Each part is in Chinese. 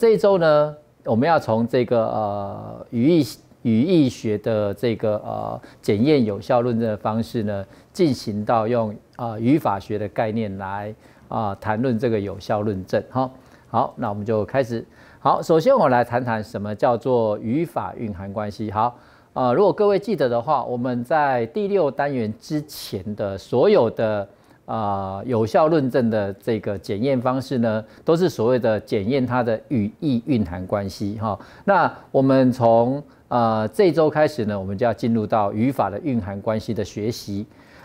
这一周呢，我们要从这个呃语义语义学的这个呃检验有效论证的方式呢，进行到用啊语法学的概念来啊谈论这个有效论证哈。好，那我们就开始。好，首先我来谈谈什么叫做语法蕴含关系。好啊，如果各位记得的话，我们在第六单元之前的所有的。啊，有效论证的这个检验方式呢，都是所谓的检验它的语义蕴含关系。哈，那我们从呃这周开始呢，我们就要进入到语法的蕴含关系的学习。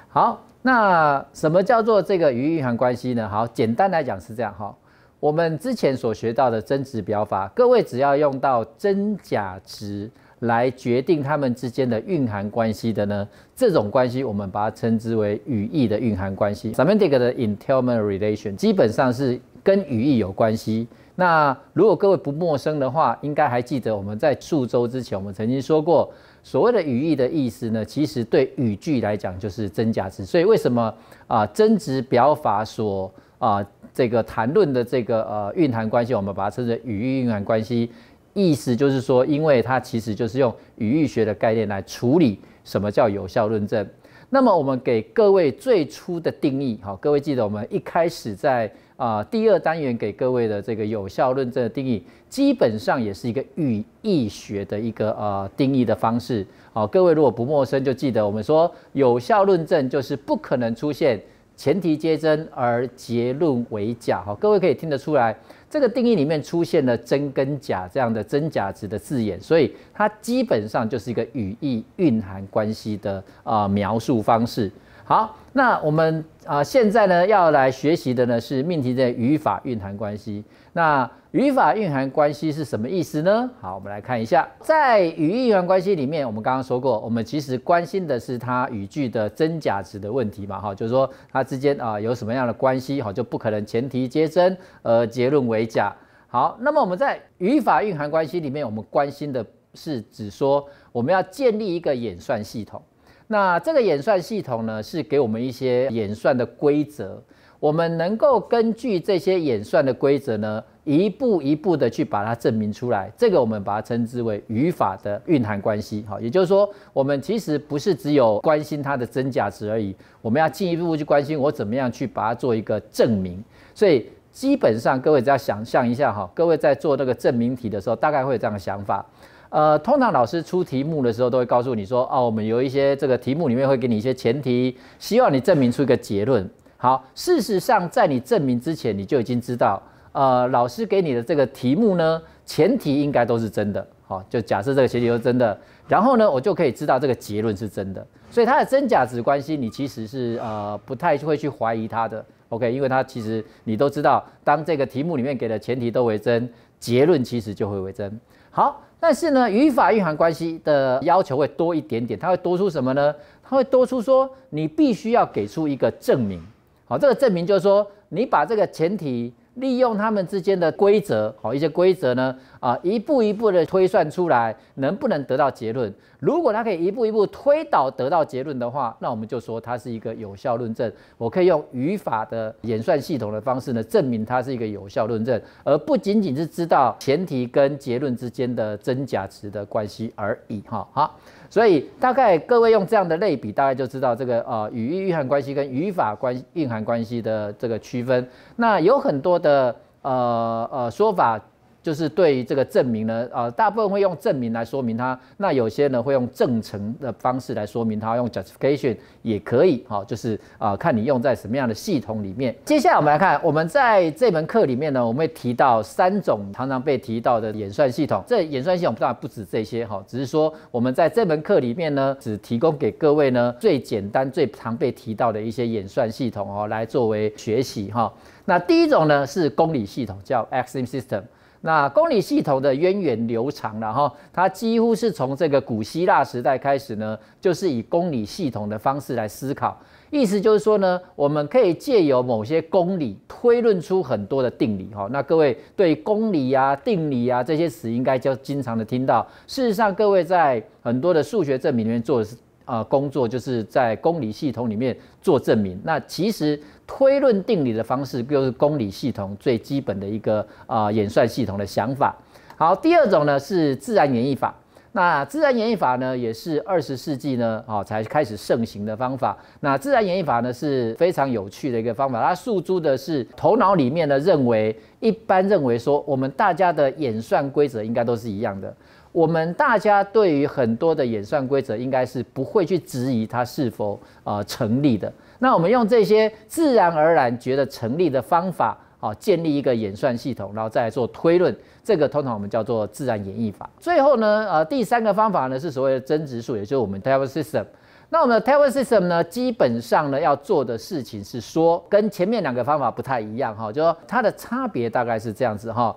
好，那什么叫做这个语义蕴含关系呢？好，简单来讲是这样哈，我们之前所学到的真值表法，各位只要用到真假值。来决定它们之间的蕴含关系的呢？这种关系我们把它称之为语义的蕴含关系。Semantic 的 i n t e i l m e n t relation 基本上是跟语义有关系。那如果各位不陌生的话，应该还记得我们在数周之前我们曾经说过，所谓的语义的意思呢，其实对语句来讲就是真假值。所以为什么啊，真值表法所啊这个谈论的这个呃蕴含关系，我们把它称之语义蕴含关系。意思就是说，因为它其实就是用语义学的概念来处理什么叫有效论证。那么我们给各位最初的定义，好，各位记得我们一开始在啊第二单元给各位的这个有效论证的定义，基本上也是一个语义学的一个呃定义的方式。好，各位如果不陌生，就记得我们说有效论证就是不可能出现前提皆真而结论为假。好，各位可以听得出来。这个定义里面出现了“真”跟“假”这样的真假值的字眼，所以它基本上就是一个语义蕴含关系的啊描述方式。好，那我们啊现在呢要来学习的呢是命题的语法蕴含关系。那语法蕴含关系是什么意思呢？好，我们来看一下，在语义蕴关系里面，我们刚刚说过，我们其实关心的是它语句的真假值的问题嘛？哈，就是说它之间啊有什么样的关系？哈，就不可能前提皆真，呃，结论为假。好，那么我们在语法蕴含关系里面，我们关心的是，只说我们要建立一个演算系统。那这个演算系统呢，是给我们一些演算的规则。我们能够根据这些演算的规则呢，一步一步的去把它证明出来。这个我们把它称之为语法的蕴含关系。好，也就是说，我们其实不是只有关心它的真假值而已，我们要进一步去关心我怎么样去把它做一个证明。所以基本上，各位只要想象一下哈，各位在做那个证明题的时候，大概会有这样的想法。呃，通常老师出题目的时候，都会告诉你说，哦，我们有一些这个题目里面会给你一些前提，希望你证明出一个结论。好，事实上，在你证明之前，你就已经知道，呃，老师给你的这个题目呢，前提应该都是真的。好，就假设这个前提都真的，然后呢，我就可以知道这个结论是真的。所以它的真假值关系你其实是呃不太会去怀疑它的。OK，因为它其实你都知道，当这个题目里面给的前提都为真，结论其实就会为真。好，但是呢，语法蕴含关系的要求会多一点点，它会多出什么呢？它会多出说，你必须要给出一个证明。好，这个证明就是说，你把这个前提利用他们之间的规则，好，一些规则呢，啊，一步一步的推算出来，能不能得到结论？如果它可以一步一步推导得到结论的话，那我们就说它是一个有效论证。我可以用语法的演算系统的方式呢，证明它是一个有效论证，而不仅仅是知道前提跟结论之间的真假值的关系而已，哈，好。所以大概各位用这样的类比，大概就知道这个呃语义蕴含关系跟语法关蕴含关系的这个区分。那有很多的呃呃说法。就是对于这个证明呢，呃，大部分会用证明来说明它，那有些呢会用证成的方式来说明它，用 justification 也可以，好，就是啊，看你用在什么样的系统里面。接下来我们来看，我们在这门课里面呢，我们会提到三种常常被提到的演算系统。这演算系统当然不止这些哈，只是说我们在这门课里面呢，只提供给各位呢最简单、最常被提到的一些演算系统哦，来作为学习哈。那第一种呢是公理系统，叫 axiom system。那公理系统的源远流长，然后它几乎是从这个古希腊时代开始呢，就是以公理系统的方式来思考。意思就是说呢，我们可以借由某些公理推论出很多的定理。哈，那各位对公理呀、定理呀这些词应该就经常的听到。事实上，各位在很多的数学证明里面做的是。啊，工作就是在公理系统里面做证明。那其实推论定理的方式，就是公理系统最基本的一个啊演算系统的想法。好，第二种呢是自然演绎法。那自然演绎法呢，也是二十世纪呢啊才开始盛行的方法。那自然演绎法呢是非常有趣的一个方法，它诉诸的是头脑里面呢认为，一般认为说，我们大家的演算规则应该都是一样的。我们大家对于很多的演算规则，应该是不会去质疑它是否呃成立的。那我们用这些自然而然觉得成立的方法啊，建立一个演算系统，然后再来做推论。这个通常我们叫做自然演绎法。最后呢，呃，第三个方法呢是所谓的增值树，也就是我们 table system。那我们的 table system 呢，基本上呢要做的事情是说，跟前面两个方法不太一样哈，就说它的差别大概是这样子哈。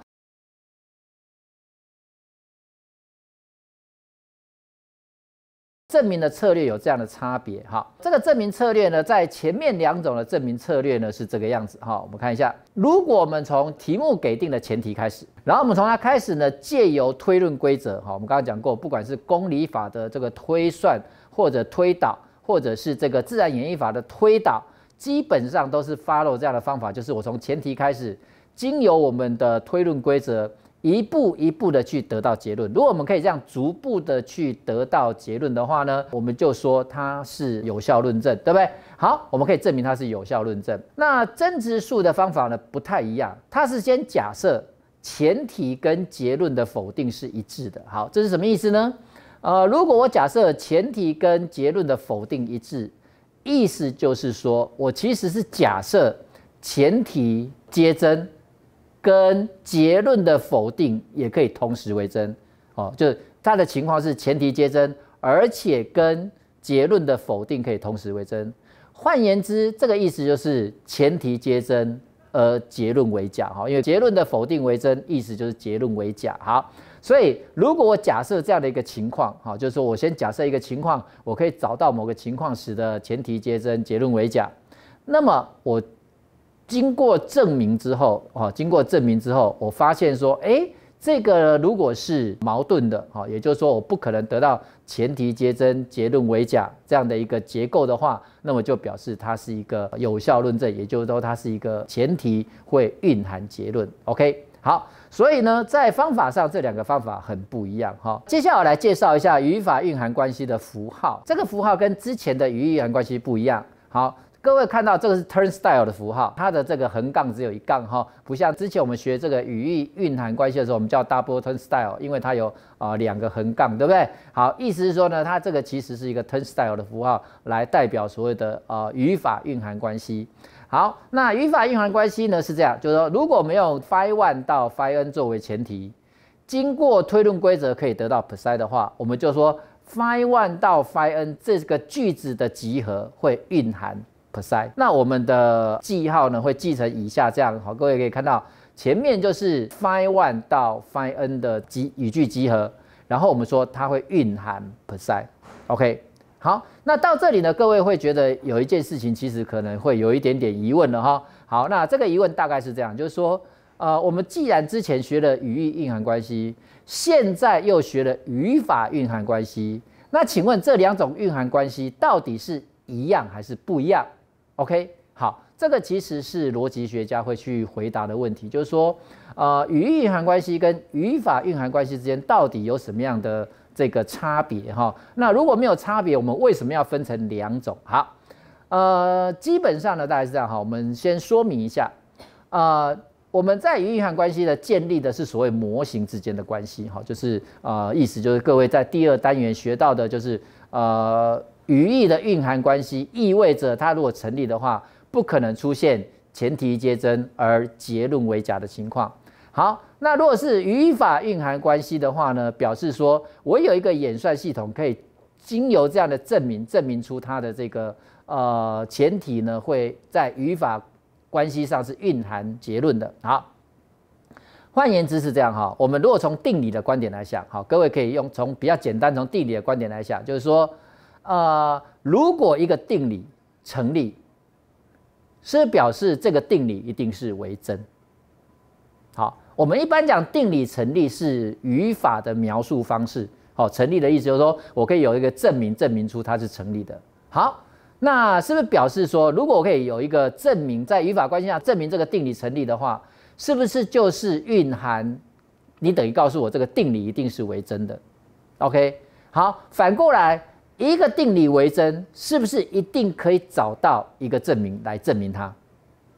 证明的策略有这样的差别哈，这个证明策略呢，在前面两种的证明策略呢是这个样子哈，我们看一下，如果我们从题目给定的前提开始，然后我们从它开始呢，借由推论规则哈，我们刚刚讲过，不管是公理法的这个推算或者推导，或者是这个自然演绎法的推导，基本上都是 follow 这样的方法，就是我从前提开始，经由我们的推论规则。一步一步的去得到结论，如果我们可以这样逐步的去得到结论的话呢，我们就说它是有效论证，对不对？好，我们可以证明它是有效论证。那增值数的方法呢，不太一样，它是先假设前提跟结论的否定是一致的。好，这是什么意思呢？呃，如果我假设前提跟结论的否定一致，意思就是说我其实是假设前提接真。跟结论的否定也可以同时为真，哦，就是它的情况是前提皆真，而且跟结论的否定可以同时为真。换言之，这个意思就是前提皆真而结论为假，哈，因为结论的否定为真，意思就是结论为假。好，所以如果我假设这样的一个情况，哈，就是说我先假设一个情况，我可以找到某个情况使得前提皆真，结论为假，那么我。经过证明之后，哦，经过证明之后，我发现说，哎，这个如果是矛盾的，哈，也就是说我不可能得到前提皆真，结论为假这样的一个结构的话，那么就表示它是一个有效论证，也就是说它是一个前提会蕴含结论。OK，好，所以呢，在方法上这两个方法很不一样，哈。接下来我来介绍一下语法蕴含关系的符号，这个符号跟之前的语义蕴含关系不一样。好。各位看到这个是 turnstile 的符号，它的这个横杠只有一杠哈，不像之前我们学这个语义蕴含关系的时候，我们叫 double turnstile，因为它有啊两个横杠，对不对？好，意思是说呢，它这个其实是一个 turnstile 的符号来代表所谓的呃语法蕴含关系。好，那语法蕴含关系呢是这样，就是说，如果没有 phi one 到 phi n 作为前提，经过推论规则可以得到 psi 的话，我们就说 phi one 到 phi n 这个句子的集合会蕴含。塞。那我们的记号呢，会记成以下这样。好，各位可以看到，前面就是 phi One 到 phi n 的集语句集合。然后我们说它会蕴含 per say。OK。好，那到这里呢，各位会觉得有一件事情其实可能会有一点点疑问了哈。好，那这个疑问大概是这样，就是说，呃，我们既然之前学了语义蕴含关系，现在又学了语法蕴含关系，那请问这两种蕴含关系到底是一样还是不一样？OK，好，这个其实是逻辑学家会去回答的问题，就是说，呃，语义蕴含关系跟语法蕴含关系之间到底有什么样的这个差别哈？那如果没有差别，我们为什么要分成两种？好，呃，基本上呢，大概是这样哈，我们先说明一下，呃，我们在语义含关系的建立的是所谓模型之间的关系，哈，就是呃，意思就是各位在第二单元学到的就是呃。语义的蕴含关系意味着，它如果成立的话，不可能出现前提皆真而结论为假的情况。好，那如果是语法蕴含关系的话呢，表示说我有一个演算系统可以经由这样的证明，证明出它的这个呃前提呢会在语法关系上是蕴含结论的。好，换言之是这样哈。我们如果从定理的观点来想，好，各位可以用从比较简单，从定理的观点来想，就是说。呃，如果一个定理成立，是表示这个定理一定是为真。好，我们一般讲定理成立是语法的描述方式。好，成立的意思就是说我可以有一个证明，证明出它是成立的。好，那是不是表示说，如果我可以有一个证明，在语法关系下证明这个定理成立的话，是不是就是蕴含你等于告诉我这个定理一定是为真的？OK，好，反过来。一个定理为真，是不是一定可以找到一个证明来证明它？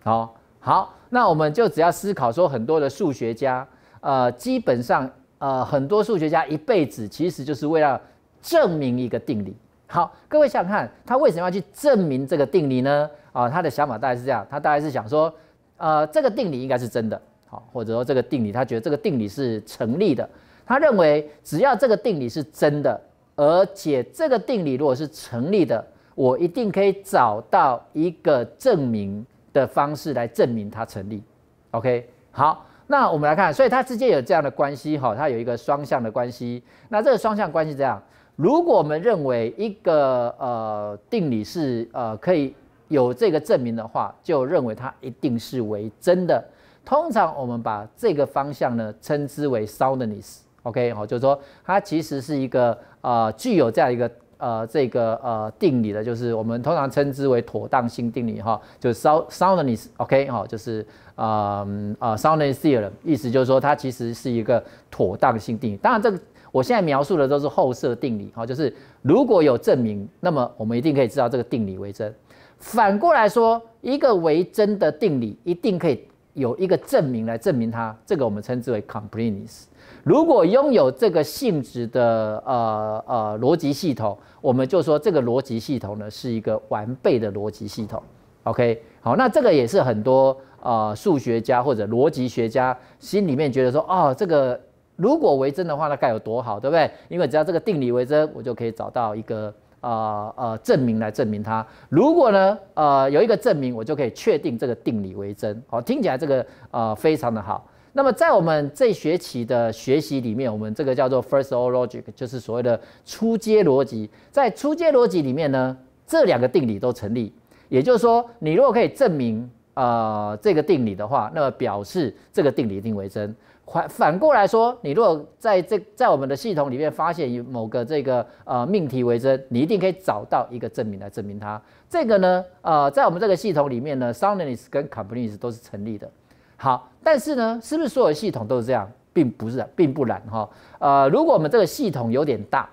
哦，好，那我们就只要思考说，很多的数学家，呃，基本上，呃，很多数学家一辈子其实就是为了证明一个定理。好，各位想想看，他为什么要去证明这个定理呢？啊，他的想法大概是这样，他大概是想说，呃，这个定理应该是真的，好，或者说这个定理，他觉得这个定理是成立的，他认为只要这个定理是真的。而且这个定理如果是成立的，我一定可以找到一个证明的方式来证明它成立。OK，好，那我们来看，所以它之间有这样的关系哈，它有一个双向的关系。那这个双向关系这样，如果我们认为一个呃定理是呃可以有这个证明的话，就认为它一定是为真的。通常我们把这个方向呢称之为 soundness。OK，好，就是说它其实是一个呃具有这样一个呃这个呃定理的，就是我们通常称之为妥当性定理哈，就是 soundness。OK，好，就是啊啊 soundness theorem，意思就是说它其实是一个妥当性定理。当然，这个我现在描述的都是后设定理哈，就是如果有证明，那么我们一定可以知道这个定理为真。反过来说，一个为真的定理一定可以有一个证明来证明它。这个我们称之为 completeness。如果拥有这个性质的呃呃逻辑系统，我们就说这个逻辑系统呢是一个完备的逻辑系统。OK，好，那这个也是很多呃数学家或者逻辑学家心里面觉得说，哦，这个如果为真的话，那该有多好，对不对？因为只要这个定理为真，我就可以找到一个啊呃证明来证明它。如果呢呃有一个证明，我就可以确定这个定理为真。好，听起来这个呃非常的好。那么在我们这学期的学习里面，我们这个叫做 first o r logic，就是所谓的初阶逻辑。在初阶逻辑里面呢，这两个定理都成立。也就是说，你如果可以证明啊这个定理的话，那么表示这个定理一定为真。反反过来说，你如果在这在我们的系统里面发现某个这个呃命题为真，你一定可以找到一个证明来证明它。这个呢，呃，在我们这个系统里面呢，soundness 跟 completeness 都是成立的。好。但是呢，是不是所有系统都是这样？并不是，并不然哈。呃，如果我们这个系统有点大，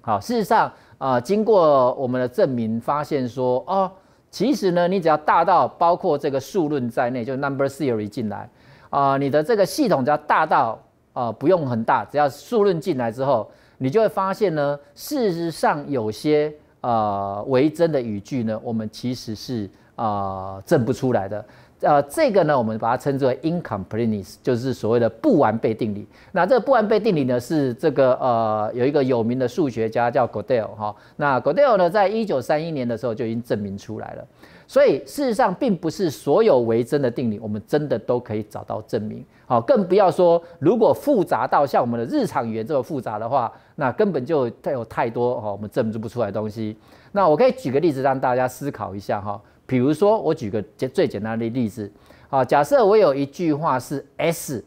好，事实上，呃，经过我们的证明发现说，哦，其实呢，你只要大到包括这个数论在内，就 number theory 进来，啊，你的这个系统只要大到，呃，不用很大，只要数论进来之后，你就会发现呢，事实上有些，呃，为真的语句呢，我们其实是啊，证不出来的。呃，这个呢，我们把它称之为 incompleteness，就是所谓的不完备定理。那这个不完备定理呢，是这个呃，有一个有名的数学家叫 Gödel 哈。那 Gödel 呢，在一九三一年的时候就已经证明出来了。所以事实上，并不是所有为真的定理，我们真的都可以找到证明。好，更不要说如果复杂到像我们的日常语言这么复杂的话，那根本就太有太多哈，我们证明不出来东西。那我可以举个例子让大家思考一下哈。比如说，我举个最最简单的例子，好，假设我有一句话是 S，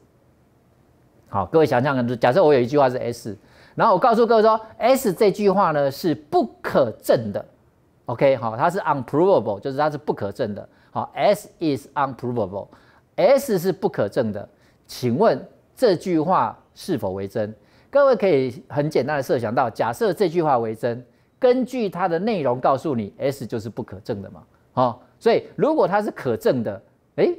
好，各位想象，假设我有一句话是 S，然后我告诉各位说，S 这句话呢是不可证的，OK，好，它是 unprovable，就是它是不可证的，好，S is unprovable，S 是不可证的，请问这句话是否为真？各位可以很简单的设想到，假设这句话为真，根据它的内容告诉你，S 就是不可证的嘛？好，所以如果它是可证的，诶，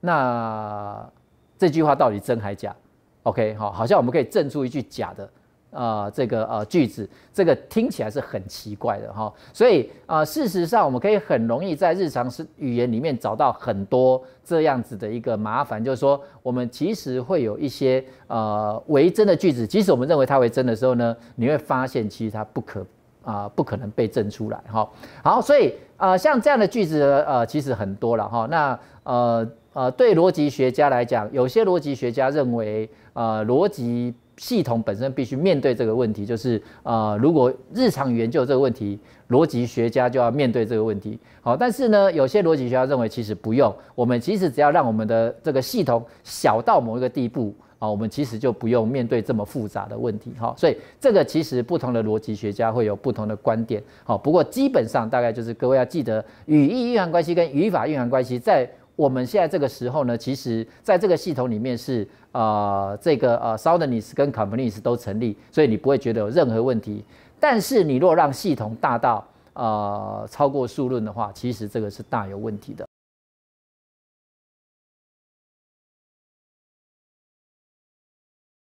那这句话到底真还假？OK，好，好像我们可以证出一句假的，呃，这个呃句子，这个听起来是很奇怪的哈。所以呃，事实上我们可以很容易在日常是语言里面找到很多这样子的一个麻烦，就是说我们其实会有一些呃为真的句子，即使我们认为它为真的时候呢，你会发现其实它不可。啊，不可能被证出来哈。好，所以呃，像这样的句子呃，其实很多了哈。那呃呃，对逻辑学家来讲，有些逻辑学家认为，呃，逻辑系统本身必须面对这个问题，就是呃，如果日常研究这个问题，逻辑学家就要面对这个问题。好，但是呢，有些逻辑学家认为，其实不用，我们其实只要让我们的这个系统小到某一个地步。啊，我们其实就不用面对这么复杂的问题哈，所以这个其实不同的逻辑学家会有不同的观点。好，不过基本上大概就是各位要记得，语义蕴含关系跟语法蕴含关系，在我们现在这个时候呢，其实在这个系统里面是啊，这个呃，烧 n 你 s 跟 c o m p a n i e s s 都成立，所以你不会觉得有任何问题。但是你若让系统大到呃超过数论的话，其实这个是大有问题的。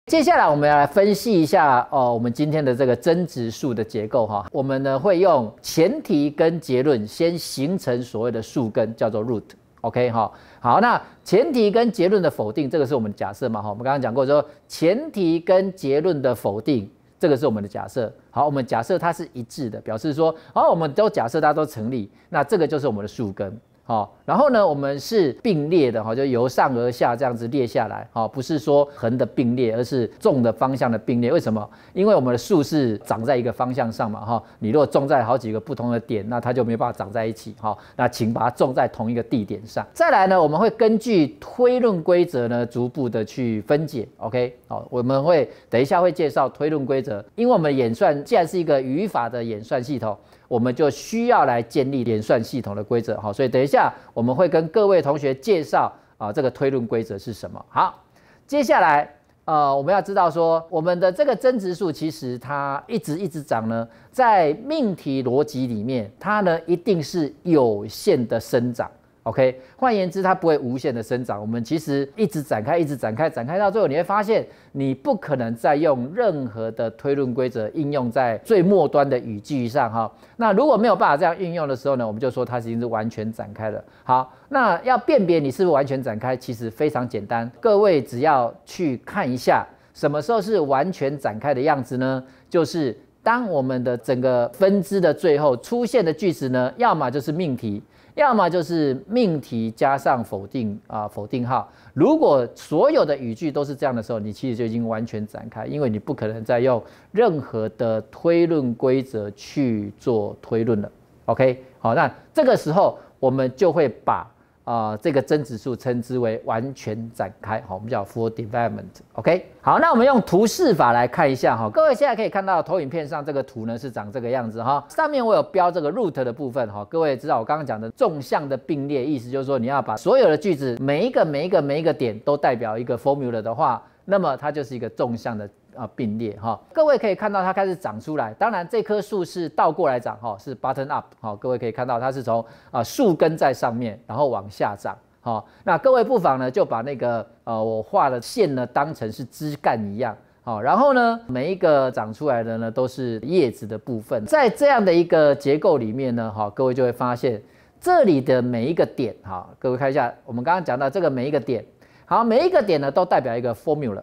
接下来我们要来分析一下哦，我们今天的这个增值数的结构哈。我们呢会用前提跟结论先形成所谓的树根，叫做 root，OK 哈。好，那前提跟结论的否定，这个是我们的假设嘛哈。我们刚刚讲过说，前提跟结论的否定，这个是我们的假设。好，我们假设它是一致的，表示说，哦，我们都假设它都成立，那这个就是我们的树根。好，然后呢，我们是并列的哈，就由上而下这样子列下来哈，不是说横的并列，而是纵的方向的并列。为什么？因为我们的树是长在一个方向上嘛哈。你如果种在好几个不同的点，那它就没办法长在一起哈。那请把它种在同一个地点上。再来呢，我们会根据推论规则呢，逐步的去分解。OK，好，我们会等一下会介绍推论规则，因为我们演算既然是一个语法的演算系统。我们就需要来建立连算系统的规则，好，所以等一下我们会跟各位同学介绍啊这个推论规则是什么。好，接下来呃我们要知道说我们的这个增值数其实它一直一直涨呢，在命题逻辑里面它呢一定是有限的生长。OK，换言之，它不会无限的生长。我们其实一直展开，一直展开，展开到最后，你会发现你不可能再用任何的推论规则应用在最末端的语句上哈。那如果没有办法这样应用的时候呢，我们就说它已经是完全展开了。好，那要辨别你是不是完全展开，其实非常简单，各位只要去看一下什么时候是完全展开的样子呢？就是当我们的整个分支的最后出现的句子呢，要么就是命题。要么就是命题加上否定啊，否定号。如果所有的语句都是这样的时候，你其实就已经完全展开，因为你不可能再用任何的推论规则去做推论了。OK，好，那这个时候我们就会把。啊，这个增殖数称之为完全展开，好，我们叫 full development，OK，好，那我们用图示法来看一下，哈，各位现在可以看到投影片上这个图呢是长这个样子，哈，上面我有标这个 root 的部分，哈，各位知道我刚刚讲的纵向的并列，意思就是说你要把所有的句子每一个每一个每一个点都代表一个 formula 的话，那么它就是一个纵向的。啊，并列哈，各位可以看到它开始长出来。当然，这棵树是倒过来长哈，是 button up 好，各位可以看到它是从啊树根在上面，然后往下长好。那各位不妨呢，就把那个呃我画的线呢，当成是枝干一样好。然后呢，每一个长出来的呢，都是叶子的部分。在这样的一个结构里面呢，哈，各位就会发现这里的每一个点哈，各位看一下，我们刚刚讲到这个每一个点好，每一个点呢，都代表一个 formula。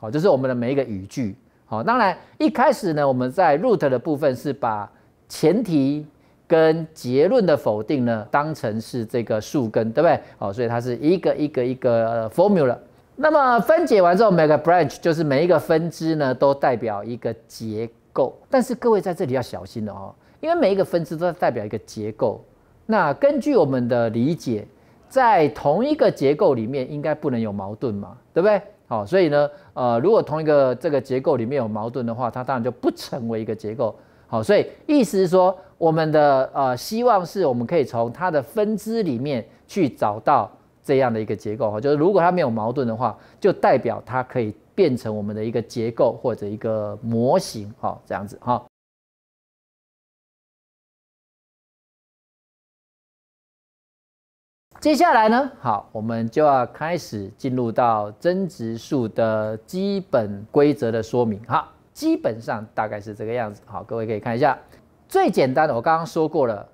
好，就是我们的每一个语句。好，当然一开始呢，我们在 root 的部分是把前提跟结论的否定呢，当成是这个树根，对不对？好，所以它是一个一个一个 formula。那么分解完之后，每个 branch 就是每一个分支呢，都代表一个结构。但是各位在这里要小心了哦，因为每一个分支都代表一个结构。那根据我们的理解，在同一个结构里面，应该不能有矛盾嘛，对不对？好，所以呢，呃，如果同一个这个结构里面有矛盾的话，它当然就不成为一个结构。好，所以意思是说，我们的呃希望是我们可以从它的分支里面去找到这样的一个结构。哈，就是如果它没有矛盾的话，就代表它可以变成我们的一个结构或者一个模型。哈，这样子哈。接下来呢，好，我们就要开始进入到增值数的基本规则的说明哈。基本上大概是这个样子，好，各位可以看一下。最简单的，我刚刚说过了，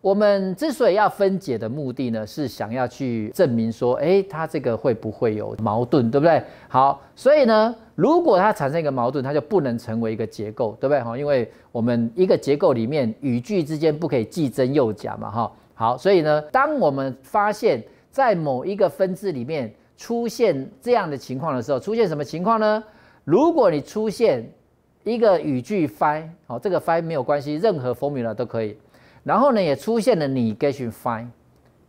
我们之所以要分解的目的呢，是想要去证明说，哎，它这个会不会有矛盾，对不对？好，所以呢，如果它产生一个矛盾，它就不能成为一个结构，对不对？哈，因为我们一个结构里面语句之间不可以既真又假嘛，哈。好，所以呢，当我们发现，在某一个分支里面出现这样的情况的时候，出现什么情况呢？如果你出现一个语句 p i 好，这个 phi 没有关系，任何 formula 都可以。然后呢，也出现了你 get in p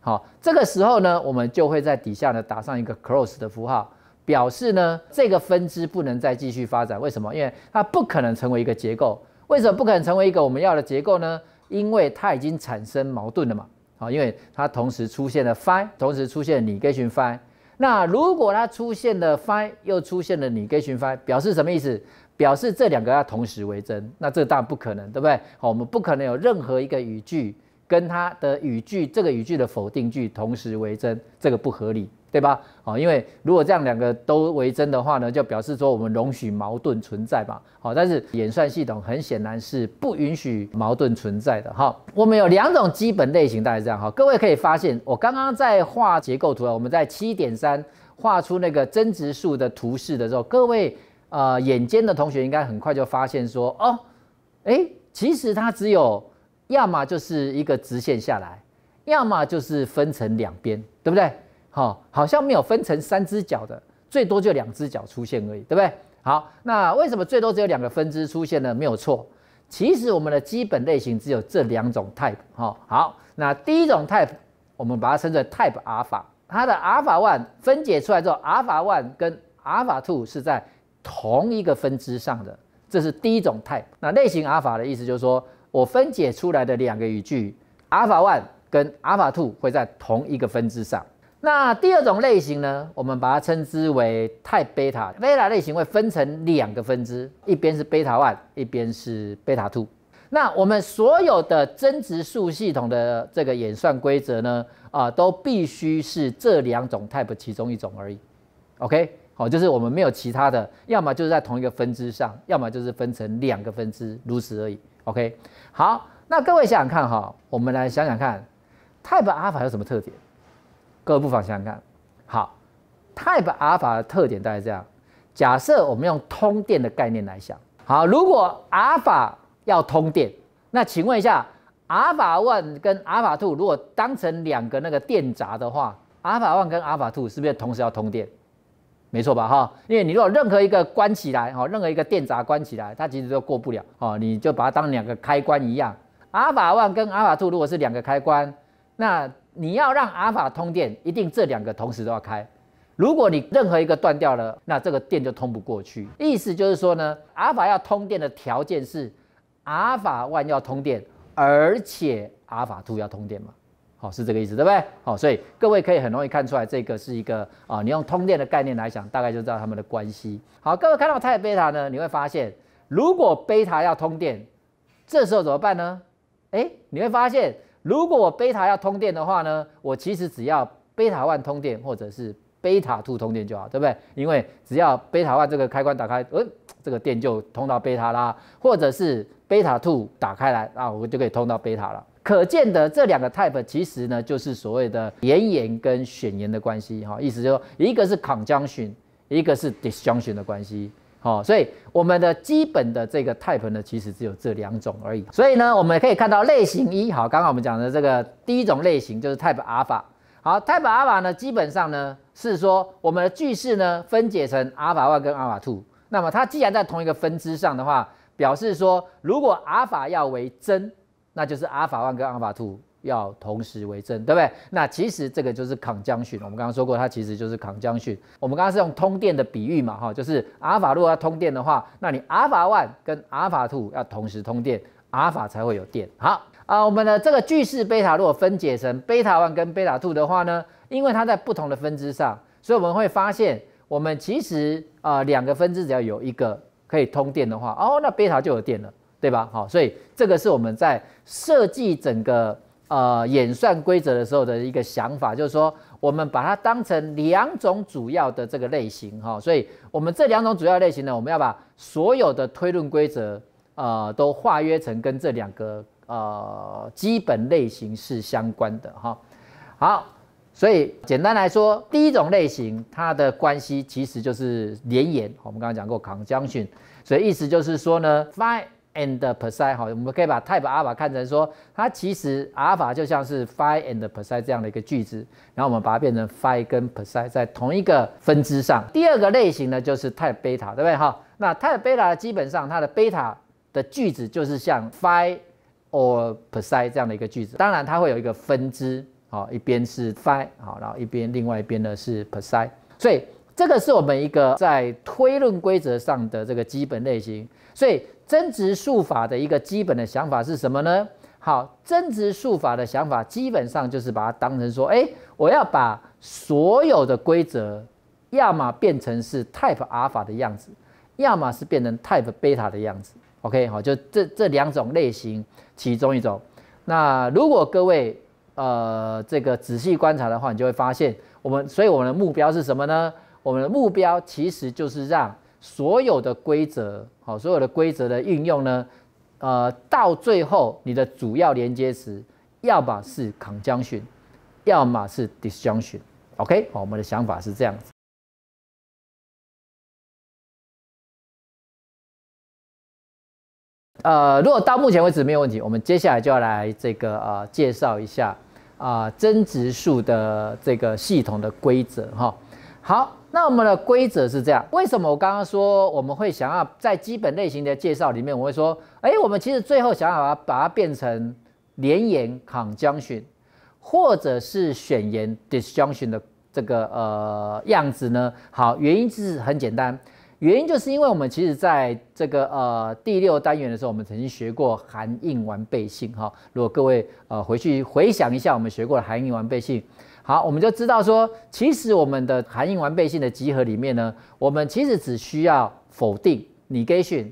好，这个时候呢，我们就会在底下呢打上一个 close 的符号，表示呢这个分支不能再继续发展。为什么？因为它不可能成为一个结构。为什么不可能成为一个我们要的结构呢？因为它已经产生矛盾了嘛。啊，因为它同时出现了 phi，同时出现了你 g e t i n phi，那如果它出现了 phi，又出现了你 g e t i n phi，表示什么意思？表示这两个要同时为真，那这当然不可能，对不对？好，我们不可能有任何一个语句跟它的语句这个语句的否定句同时为真，这个不合理。对吧？好，因为如果这样两个都为真的话呢，就表示说我们容许矛盾存在吧。好，但是演算系统很显然是不允许矛盾存在的。哈，我们有两种基本类型，大概这样。哈，各位可以发现，我刚刚在画结构图啊，我们在七点三画出那个增值数的图示的时候，各位呃眼尖的同学应该很快就发现说，哦，哎，其实它只有要么就是一个直线下来，要么就是分成两边，对不对？好，好像没有分成三只脚的，最多就两只脚出现而已，对不对？好，那为什么最多只有两个分支出现呢？没有错，其实我们的基本类型只有这两种 type 哈。好，那第一种 type 我们把它称作 type 阿法，它的 alpha one 分解出来之后，alpha one 跟 alpha two 是在同一个分支上的，这是第一种 type。那类型 alpha 的意思就是说，我分解出来的两个语句 alpha one 跟 alpha two 会在同一个分支上。那第二种类型呢，我们把它称之为 Type Beta Beta 类型会分成两个分支，一边是 Beta One，一边是 Beta w o 那我们所有的增值数系统的这个演算规则呢，啊，都必须是这两种 Type 其中一种而已。OK，好，就是我们没有其他的，要么就是在同一个分支上，要么就是分成两个分支，如此而已。OK，好，那各位想想看哈，我们来想想看 Type Alpha 有什么特点？各位不妨想想看，好，Type Alpha 的特点大概这样。假设我们用通电的概念来想，好，如果 Alpha 要通电，那请问一下，Alpha One 跟 Alpha Two 如果当成两个那个电闸的话，Alpha One 跟 Alpha Two 是不是同时要通电？没错吧，哈？因为你如果任何一个关起来，哈，任何一个电闸关起来，它其实就过不了，哦，你就把它当两个开关一样。阿尔法 One 跟阿尔法 Two 如果是两个开关，那你要让阿尔法通电，一定这两个同时都要开。如果你任何一个断掉了，那这个电就通不过去。意思就是说呢，阿尔法要通电的条件是阿尔法 one 要通电，而且阿尔法 two 要通电嘛。好，是这个意思，对不对？好，所以各位可以很容易看出来，这个是一个啊，你用通电的概念来想，大概就知道他们的关系。好，各位看到泰贝塔呢，你会发现，如果贝塔要通电，这时候怎么办呢？哎，你会发现。如果我贝塔要通电的话呢，我其实只要贝塔 one 通电，或者是贝塔 two 通电就好，对不对？因为只要贝塔 one 这个开关打开，呃，这个电就通到贝塔啦，或者是贝塔 two 打开来啊，我就可以通到贝塔了。可见的这两个 type 其实呢，就是所谓的连延跟选延的关系，哈，意思就一个是 conjunction，一个是 disjunction 的关系。好，所以我们的基本的这个 Type 呢，其实只有这两种而已。所以呢，我们可以看到类型一，好，刚刚我们讲的这个第一种类型就是 Type Alpha。好，Type Alpha 呢，基本上呢是说我们的句式呢分解成 Alpha One 跟 Alpha Two。那么它既然在同一个分支上的话，表示说如果 Alpha 要为真，那就是 Alpha One 跟 Alpha Two。要同时为真，对不对？那其实这个就是抗将训我们刚刚说过，它其实就是抗将训。我们刚刚是用通电的比喻嘛，哈，就是阿尔法如果要通电的话，那你阿尔法 one 跟阿尔法 two 要同时通电，阿尔法才会有电。好啊，我们的这个巨噬贝塔如果分解成贝塔 one 跟贝塔 two 的话呢，因为它在不同的分支上，所以我们会发现，我们其实啊，两个分支只要有一个可以通电的话，哦，那贝塔就有电了，对吧？好，所以这个是我们在设计整个。呃，演算规则的时候的一个想法，就是说我们把它当成两种主要的这个类型哈，所以我们这两种主要类型呢，我们要把所有的推论规则呃都化约成跟这两个呃基本类型是相关的哈。好，所以简单来说，第一种类型它的关系其实就是连言，我们刚刚讲过扛将军，所以意思就是说呢发 and p e e r c n t 哈，我们可以把 type alpha 看成说，它其实 alpha 就像是 phi and p e e r c n t 这样的一个句子，然后我们把它变成 phi 跟 p e e r c n t 在同一个分支上。第二个类型呢，就是 type beta，对不对哈？那 type beta 基本上它的 beta 的句子就是像 phi or p e e r c n t 这样的一个句子，当然它会有一个分支，好，一边是 phi 好，然后一边另外一边呢是 p e e r c n t 所以。这个是我们一个在推论规则上的这个基本类型，所以增值数法的一个基本的想法是什么呢？好，增值数法的想法基本上就是把它当成说，哎，我要把所有的规则，要么变成是 type alpha 的样子，要么是变成 type beta 的样子。OK，好，就这这两种类型其中一种。那如果各位呃这个仔细观察的话，你就会发现，我们所以我们的目标是什么呢？我们的目标其实就是让所有的规则，好，所有的规则的运用呢，呃，到最后你的主要连接词，要么是 conjunction，要么是 disjunction，OK，好，我们的想法是这样子。呃，如果到目前为止没有问题，我们接下来就要来这个呃介绍一下啊增值数的这个系统的规则哈，好。那我们的规则是这样，为什么我刚刚说我们会想要在基本类型的介绍里面，我会说，哎，我们其实最后想要把它变成连言 conjunction 或者是选言 disjunction 的这个呃样子呢？好，原因是很简单，原因就是因为我们其实在这个呃第六单元的时候，我们曾经学过含应完备性哈。如果各位呃回去回想一下，我们学过的含应完备性。好，我们就知道说，其实我们的含义完备性的集合里面呢，我们其实只需要否定 （negation），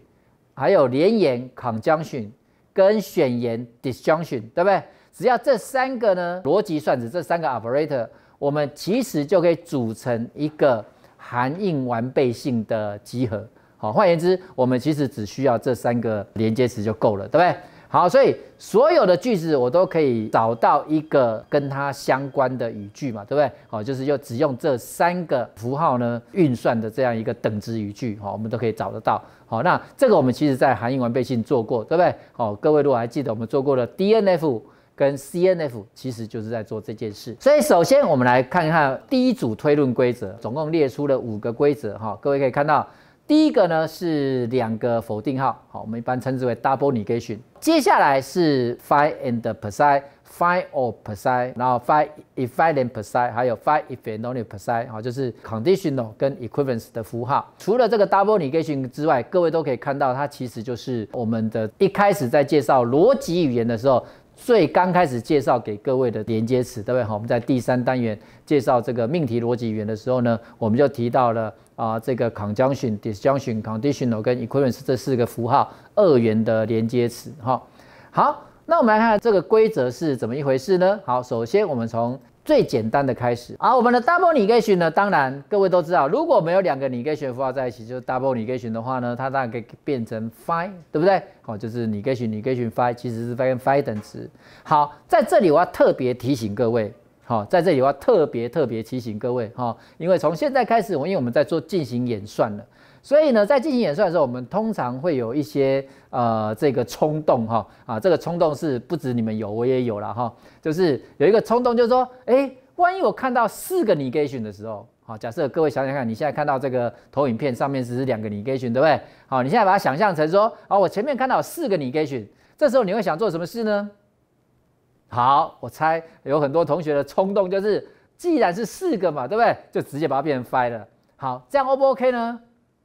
还有连言 （conjunction） 跟选言 （disjunction），对不对？只要这三个呢逻辑算子，这三个 operator，我们其实就可以组成一个含义完备性的集合。好，换言之，我们其实只需要这三个连接词就够了，对不对？好，所以所有的句子我都可以找到一个跟它相关的语句嘛，对不对？哦，就是又只用这三个符号呢运算的这样一个等值语句，好，我们都可以找得到。好，那这个我们其实在含义完备性做过，对不对？哦，各位如果还记得我们做过的 DNF 跟 CNF，其实就是在做这件事。所以首先我们来看看第一组推论规则，总共列出了五个规则，哈，各位可以看到。第一个呢是两个否定号，好，我们一般称之为 double negation。接下来是 phi and psi，phi or psi，然后 phi if phi then psi，还有 phi if n o n y psi，e 就是 conditional 跟 equivalence 的符号。除了这个 double negation 之外，各位都可以看到，它其实就是我们的一开始在介绍逻辑语言的时候，最刚开始介绍给各位的连接词，对不对？好，我们在第三单元介绍这个命题逻辑语言的时候呢，我们就提到了。啊，这个 conjunction、disjunction、conditional 跟 equivalence 这四个符号，二元的连接词。哈，好，那我们来看看这个规则是怎么一回事呢？好，首先我们从最简单的开始。而我们的 double negation 呢，当然各位都知道，如果没有两个 negation 符号在一起，就是 double negation 的话呢，它当然可以变成 phi，对不对？哦，就是 negation、negation phi，其实是 phi 和 phi 等值。好，在这里我要特别提醒各位。好，在这里我要特别特别提醒各位哈，因为从现在开始，我因为我们在做进行演算了，所以呢，在进行演算的时候，我们通常会有一些呃这个冲动哈啊，这个冲动是不止你们有，我也有了哈，就是有一个冲动，就是说，哎，万一我看到四个 negation 的时候，好，假设各位想想看，你现在看到这个投影片上面只是两个 negation，对不对？好，你现在把它想象成说，啊，我前面看到四个 negation，这时候你会想做什么事呢？好，我猜有很多同学的冲动就是，既然是四个嘛，对不对？就直接把它变成 five 了。好，这样 O 不 OK 呢？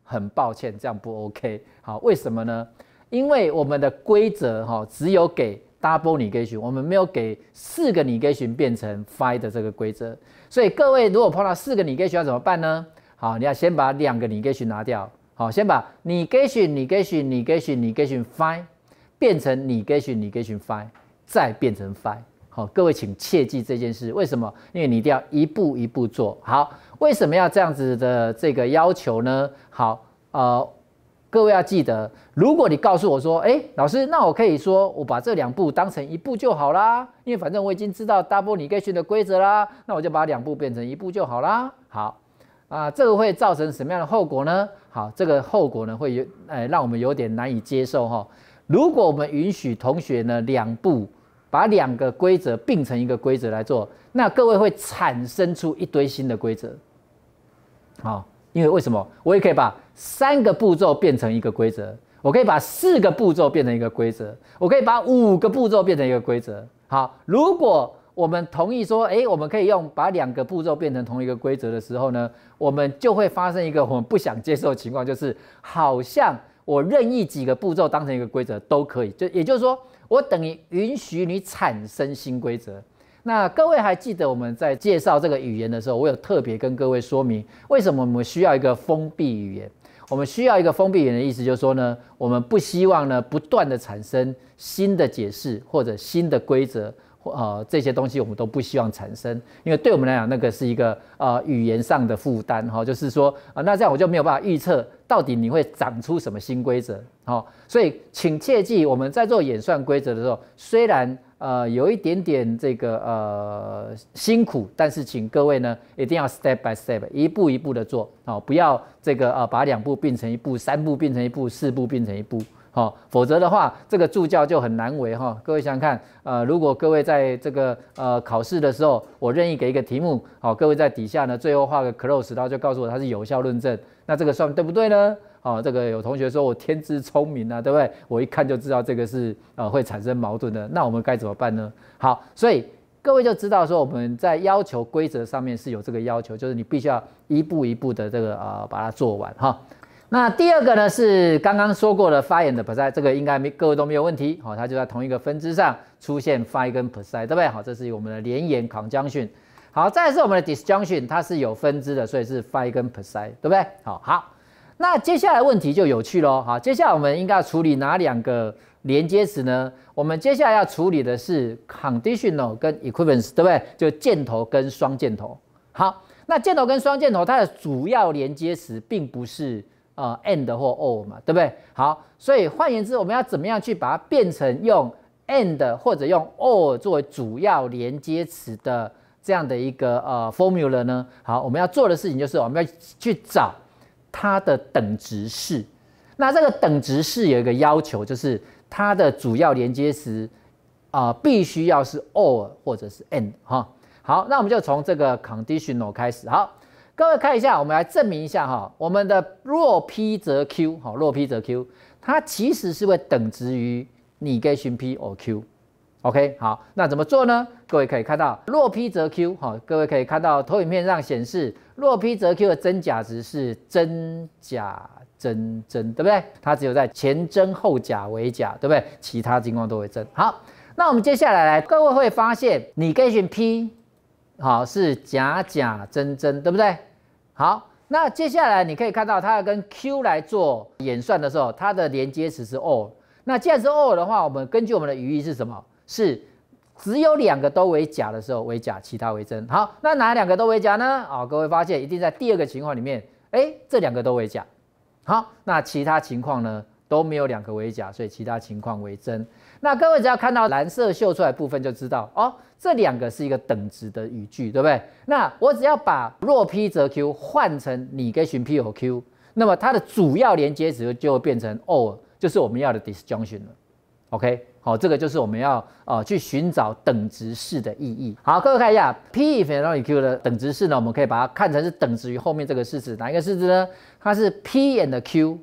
很抱歉，这样不 OK。好，为什么呢？因为我们的规则哈，只有给 double negation，我们没有给四个 negation 变成 five 的这个规则。所以各位如果碰到四个 negation 要怎么办呢？好，你要先把两个 negation 拿掉。好，先把 negation negation negation negation five 变成 negation negation five。再变成 five。好，各位请切记这件事。为什么？因为你一定要一步一步做好。为什么要这样子的这个要求呢？好，呃，各位要记得，如果你告诉我说，哎，老师，那我可以说我把这两步当成一步就好啦，因为反正我已经知道 double negation 的规则啦，那我就把两步变成一步就好啦。好，啊，这个会造成什么样的后果呢？好，这个后果呢会有，哎，让我们有点难以接受哈。如果我们允许同学呢两步把两个规则并成一个规则来做，那各位会产生出一堆新的规则。好，因为为什么？我也可以把三个步骤变成一个规则，我可以把四个步骤变成一个规则，我可以把五个步骤变成一个规则。好，如果我们同意说，哎，我们可以用把两个步骤变成同一个规则的时候呢，我们就会发生一个我们不想接受的情况，就是好像。我任意几个步骤当成一个规则都可以，就也就是说，我等于允许你产生新规则。那各位还记得我们在介绍这个语言的时候，我有特别跟各位说明，为什么我们需要一个封闭语言？我们需要一个封闭语言的意思就是说呢，我们不希望呢不断的产生新的解释或者新的规则。呃，这些东西我们都不希望产生，因为对我们来讲，那个是一个呃语言上的负担哈，就是说啊，那这样我就没有办法预测到底你会长出什么新规则，好，所以请切记，我们在做演算规则的时候，虽然呃有一点点这个呃辛苦，但是请各位呢一定要 step by step 一步一步的做，好，不要这个啊把两步并成一步，三步并成一步，四步并成一步。好，否则的话，这个助教就很难为哈。各位想想看，呃，如果各位在这个呃考试的时候，我任意给一个题目，好，各位在底下呢，最后画个 close，然后就告诉我它是有效论证，那这个算对不对呢？哦，这个有同学说我天资聪明啊，对不对？我一看就知道这个是呃会产生矛盾的，那我们该怎么办呢？好，所以各位就知道说我们在要求规则上面是有这个要求，就是你必须要一步一步的这个呃把它做完哈。那第二个呢是刚刚说过的发炎的 perse，这个应该没各位都没有问题，好，它就在同一个分支上出现 phi 跟 p e s e 对不对？好，这是我们的连言 conjunct。i o n 好，再来是我们的 disjunction，它是有分支的，所以是 phi 跟 p e s e 对不对？好好，那接下来问题就有趣喽，好，接下来我们应该要处理哪两个连接词呢？我们接下来要处理的是 conditional 跟 equivalence，对不对？就箭头跟双箭头。好，那箭头跟双箭头它的主要连接词并不是。呃，and 或 or 嘛，对不对？好，所以换言之，我们要怎么样去把它变成用 and 或者用 or 作为主要连接词的这样的一个呃 formula 呢？好，我们要做的事情就是我们要去找它的等值式。那这个等值式有一个要求，就是它的主要连接词啊，必须要是 or 或者是 and 哈。好，那我们就从这个 conditional 开始。好。各位看一下，我们来证明一下哈，我们的若 p 则 q 哈，若 p 则 q，它其实是会等值于你跟选 p 或 q，OK 好，那怎么做呢？各位可以看到若 p 则 q 哈，各位可以看到投影片上显示若 p 则 q 的真假值是真假真真，对不对？它只有在前真后假为假，对不对？其他情况都为真。好，那我们接下来来，各位会发现你跟选 p。好，是假假真真，对不对？好，那接下来你可以看到，它要跟 Q 来做演算的时候，它的连接词是 or。那既然是 or 的话，我们根据我们的语义是什么？是只有两个都为假的时候为假，其他为真。好，那哪两个都为假呢？啊，各位发现一定在第二个情况里面，哎，这两个都为假。好，那其他情况呢都没有两个为假，所以其他情况为真。那各位只要看到蓝色秀出来部分就知道哦。这两个是一个等值的语句，对不对？那我只要把若 p 则 q 换成你跟寻 p 和 q，那么它的主要连接词就变成 or，就是我们要的 disjunction 了。OK，好，这个就是我们要呃去寻找等值式的意义。好，各位看一下 p if and only q 的等值式呢，我们可以把它看成是等值于后面这个式子，哪一个式子呢？它是 p and q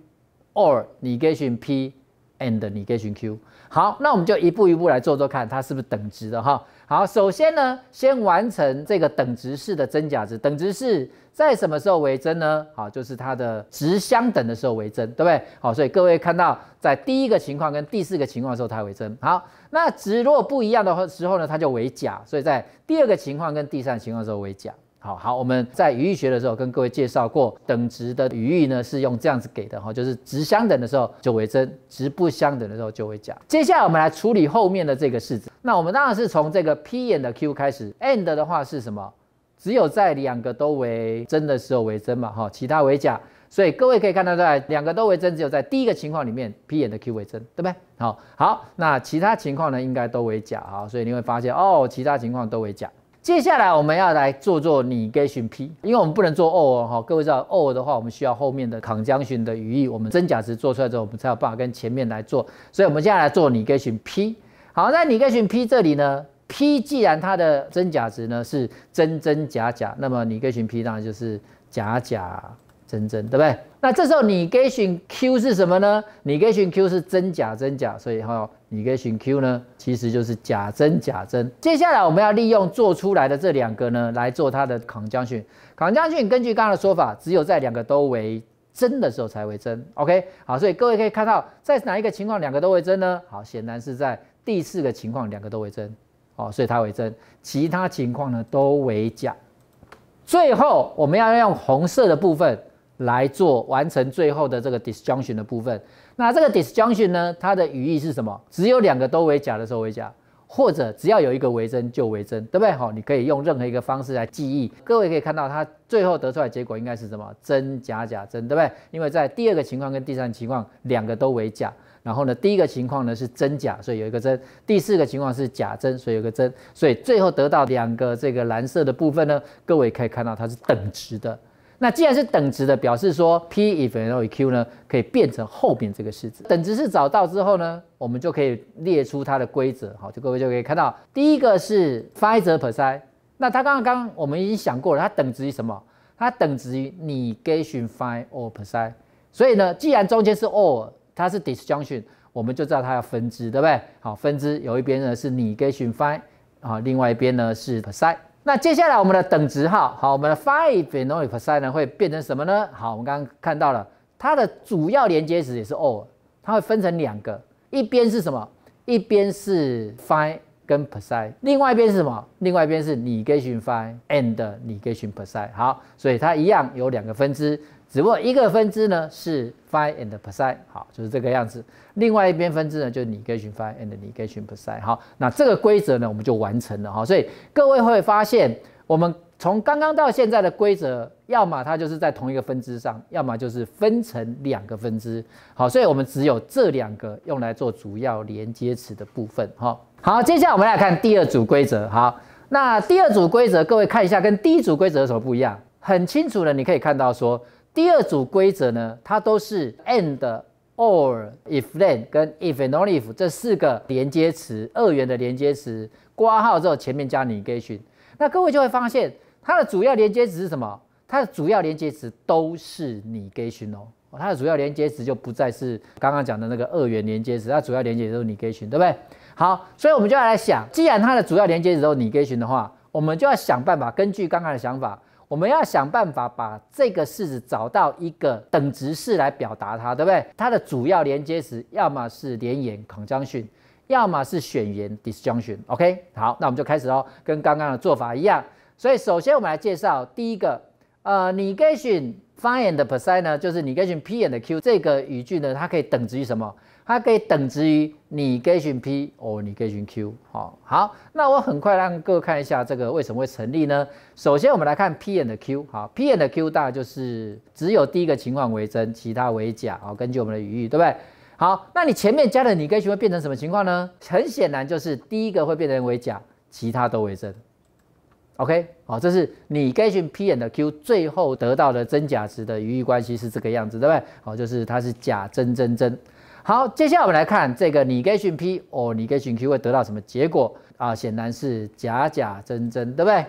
or negation p and negation q。好，那我们就一步一步来做做看，它是不是等值的哈。好，首先呢，先完成这个等值式的真假值。等值式在什么时候为真呢？好，就是它的值相等的时候为真，对不对？好，所以各位看到在第一个情况跟第四个情况的时候它为真。好，那值如果不一样的话时候呢，它就为假。所以在第二个情况跟第三个情况的时候为假。好好，我们在语义学的时候跟各位介绍过，等值的语义呢是用这样子给的哈，就是值相等的时候就为真，值不相等的时候就为假。接下来我们来处理后面的这个式子，那我们当然是从这个 p a 的 q 开始，and 的话是什么？只有在两个都为真的时候为真嘛哈，其他为假。所以各位可以看到出来，两个都为真，只有在第一个情况里面 p 眼的 q 为真，对不对？好好，那其他情况呢应该都为假哈，所以你会发现哦，其他情况都为假。接下来我们要来做做拟 e g p，因为我们不能做 or 哈，各位知道 o 的话，我们需要后面的抗将选的语义，我们真假值做出来之后，我们才有办法跟前面来做。所以，我们接下来做 n e g p。好，在 n e g p 这里呢，p，既然它的真假值呢是真真假假，那么 n e g p 当然就是假假真真，对不对？那这时候 n e g q 是什么呢 n e g q 是真假真假，所以哈。你可以选 Q 呢，其实就是假真假真。接下来我们要利用做出来的这两个呢来做它的抗将选。抗将选根据刚刚的说法，只有在两个都为真的时候才为真。OK，好，所以各位可以看到在哪一个情况两个都为真呢？好，显然是在第四个情况两个都为真，哦，所以它为真。其他情况呢都为假。最后我们要用红色的部分来做完成最后的这个 disjunction 的部分。那这个 disjunction 呢？它的语义是什么？只有两个都为假的时候为假，或者只要有一个为真就为真，对不对？好，你可以用任何一个方式来记忆。各位可以看到，它最后得出来结果应该是什么？真假假真，对不对？因为在第二个情况跟第三个情况两个都为假，然后呢，第一个情况呢是真假，所以有一个真；第四个情况是假真，所以有个真。所以最后得到两个这个蓝色的部分呢，各位可以看到它是等值的。那既然是等值的，表示说 p if n o l q 呢，可以变成后边这个式子。等值式找到之后呢，我们就可以列出它的规则。好，就各位就可以看到，第一个是 phi e r psi。那它刚刚我们已经想过了，它等值于什么？它等值于 negation phi or psi。所以呢，既然中间是 or，它是 disjunction，我们就知道它要分支，对不对？好，分支有一边呢是 negation phi，啊，另外一边呢是 psi。那接下来我们的等值号，好，我们的 f i v e n o i c s i g n 呢会变成什么呢？好，我们刚刚看到了它的主要连接值也是 O，它会分成两个，一边是什么？一边是 five 跟 per s i 另外一边是什么？另外一边是 negation phi and negation per s i 好，所以它一样有两个分支，只不过一个分支呢是 phi and per s i 好，就是这个样子。另外一边分支呢就是 negation phi and negation per s i 好，那这个规则呢我们就完成了哈。所以各位会发现，我们从刚刚到现在的规则，要么它就是在同一个分支上，要么就是分成两个分支。好，所以我们只有这两个用来做主要连接词的部分哈。好，接下来我们来看第二组规则。好，那第二组规则，各位看一下跟第一组规则有什么不一样？很清楚的，你可以看到说，第二组规则呢，它都是 and、or、if then、跟 if and only if 这四个连接词，二元的连接词，括号之后前面加 negation。那各位就会发现，它的主要连接词是什么？它的主要连接词都是 negation 哦，它的主要连接词就不再是刚刚讲的那个二元连接词，它主要连接都是 negation，对不对？好，所以我们就要来想，既然它的主要连接词是 negation 的话，我们就要想办法，根据刚刚的想法，我们要想办法把这个式子找到一个等值式来表达它，对不对？它的主要连接词要么是连延 conjunction，要么是选言 disjunction。OK，好，那我们就开始哦，跟刚刚的做法一样。所以首先我们来介绍第一个，呃，negation p and 呢，就是 negation p and q 这个语句呢，它可以等值于什么？它可以等值于你 g e p 哦，你 g e q 好好，那我很快让各位看一下这个为什么会成立呢？首先我们来看 p n 的 q 好 p n 的 q 大就是只有第一个情况为真，其他为假。哦。根据我们的语义对不对？好，那你前面加的你 g e 会变成什么情况呢？很显然就是第一个会变成为假，其他都为真。OK 好，这是你 getion p 的 q 最后得到的真假值的语义关系是这个样子对不对？好，就是它是假真真真。好，接下来我们来看这个 negation p 或 r negation q 会得到什么结果啊？显然是假假真真，对不对？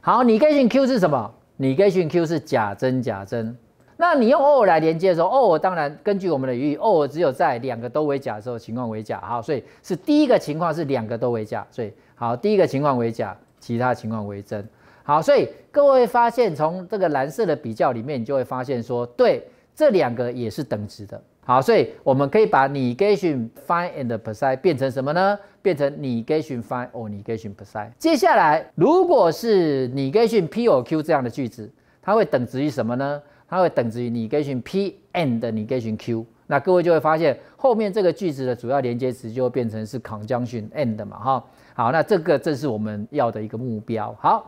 好，negation q 是什么？negation q 是假真假真。那你用 or 来连接的时候，or 当然根据我们的语义，or 只有在两个都为假的时候，情况为假。好，所以是第一个情况是两个都为假，所以好，第一个情况为假，其他情况为真。好，所以各位发现从这个蓝色的比较里面，你就会发现说，对，这两个也是等值的。好，所以我们可以把 negation fine and p e s i d e 变成什么呢？变成 negation fine or negation p e s i d e 接下来，如果是 negation p or q 这样的句子，它会等值于什么呢？它会等值于 negation p and negation q。那各位就会发现，后面这个句子的主要连接词就变成是 conjunction and 嘛，哈。好，那这个正是我们要的一个目标。好。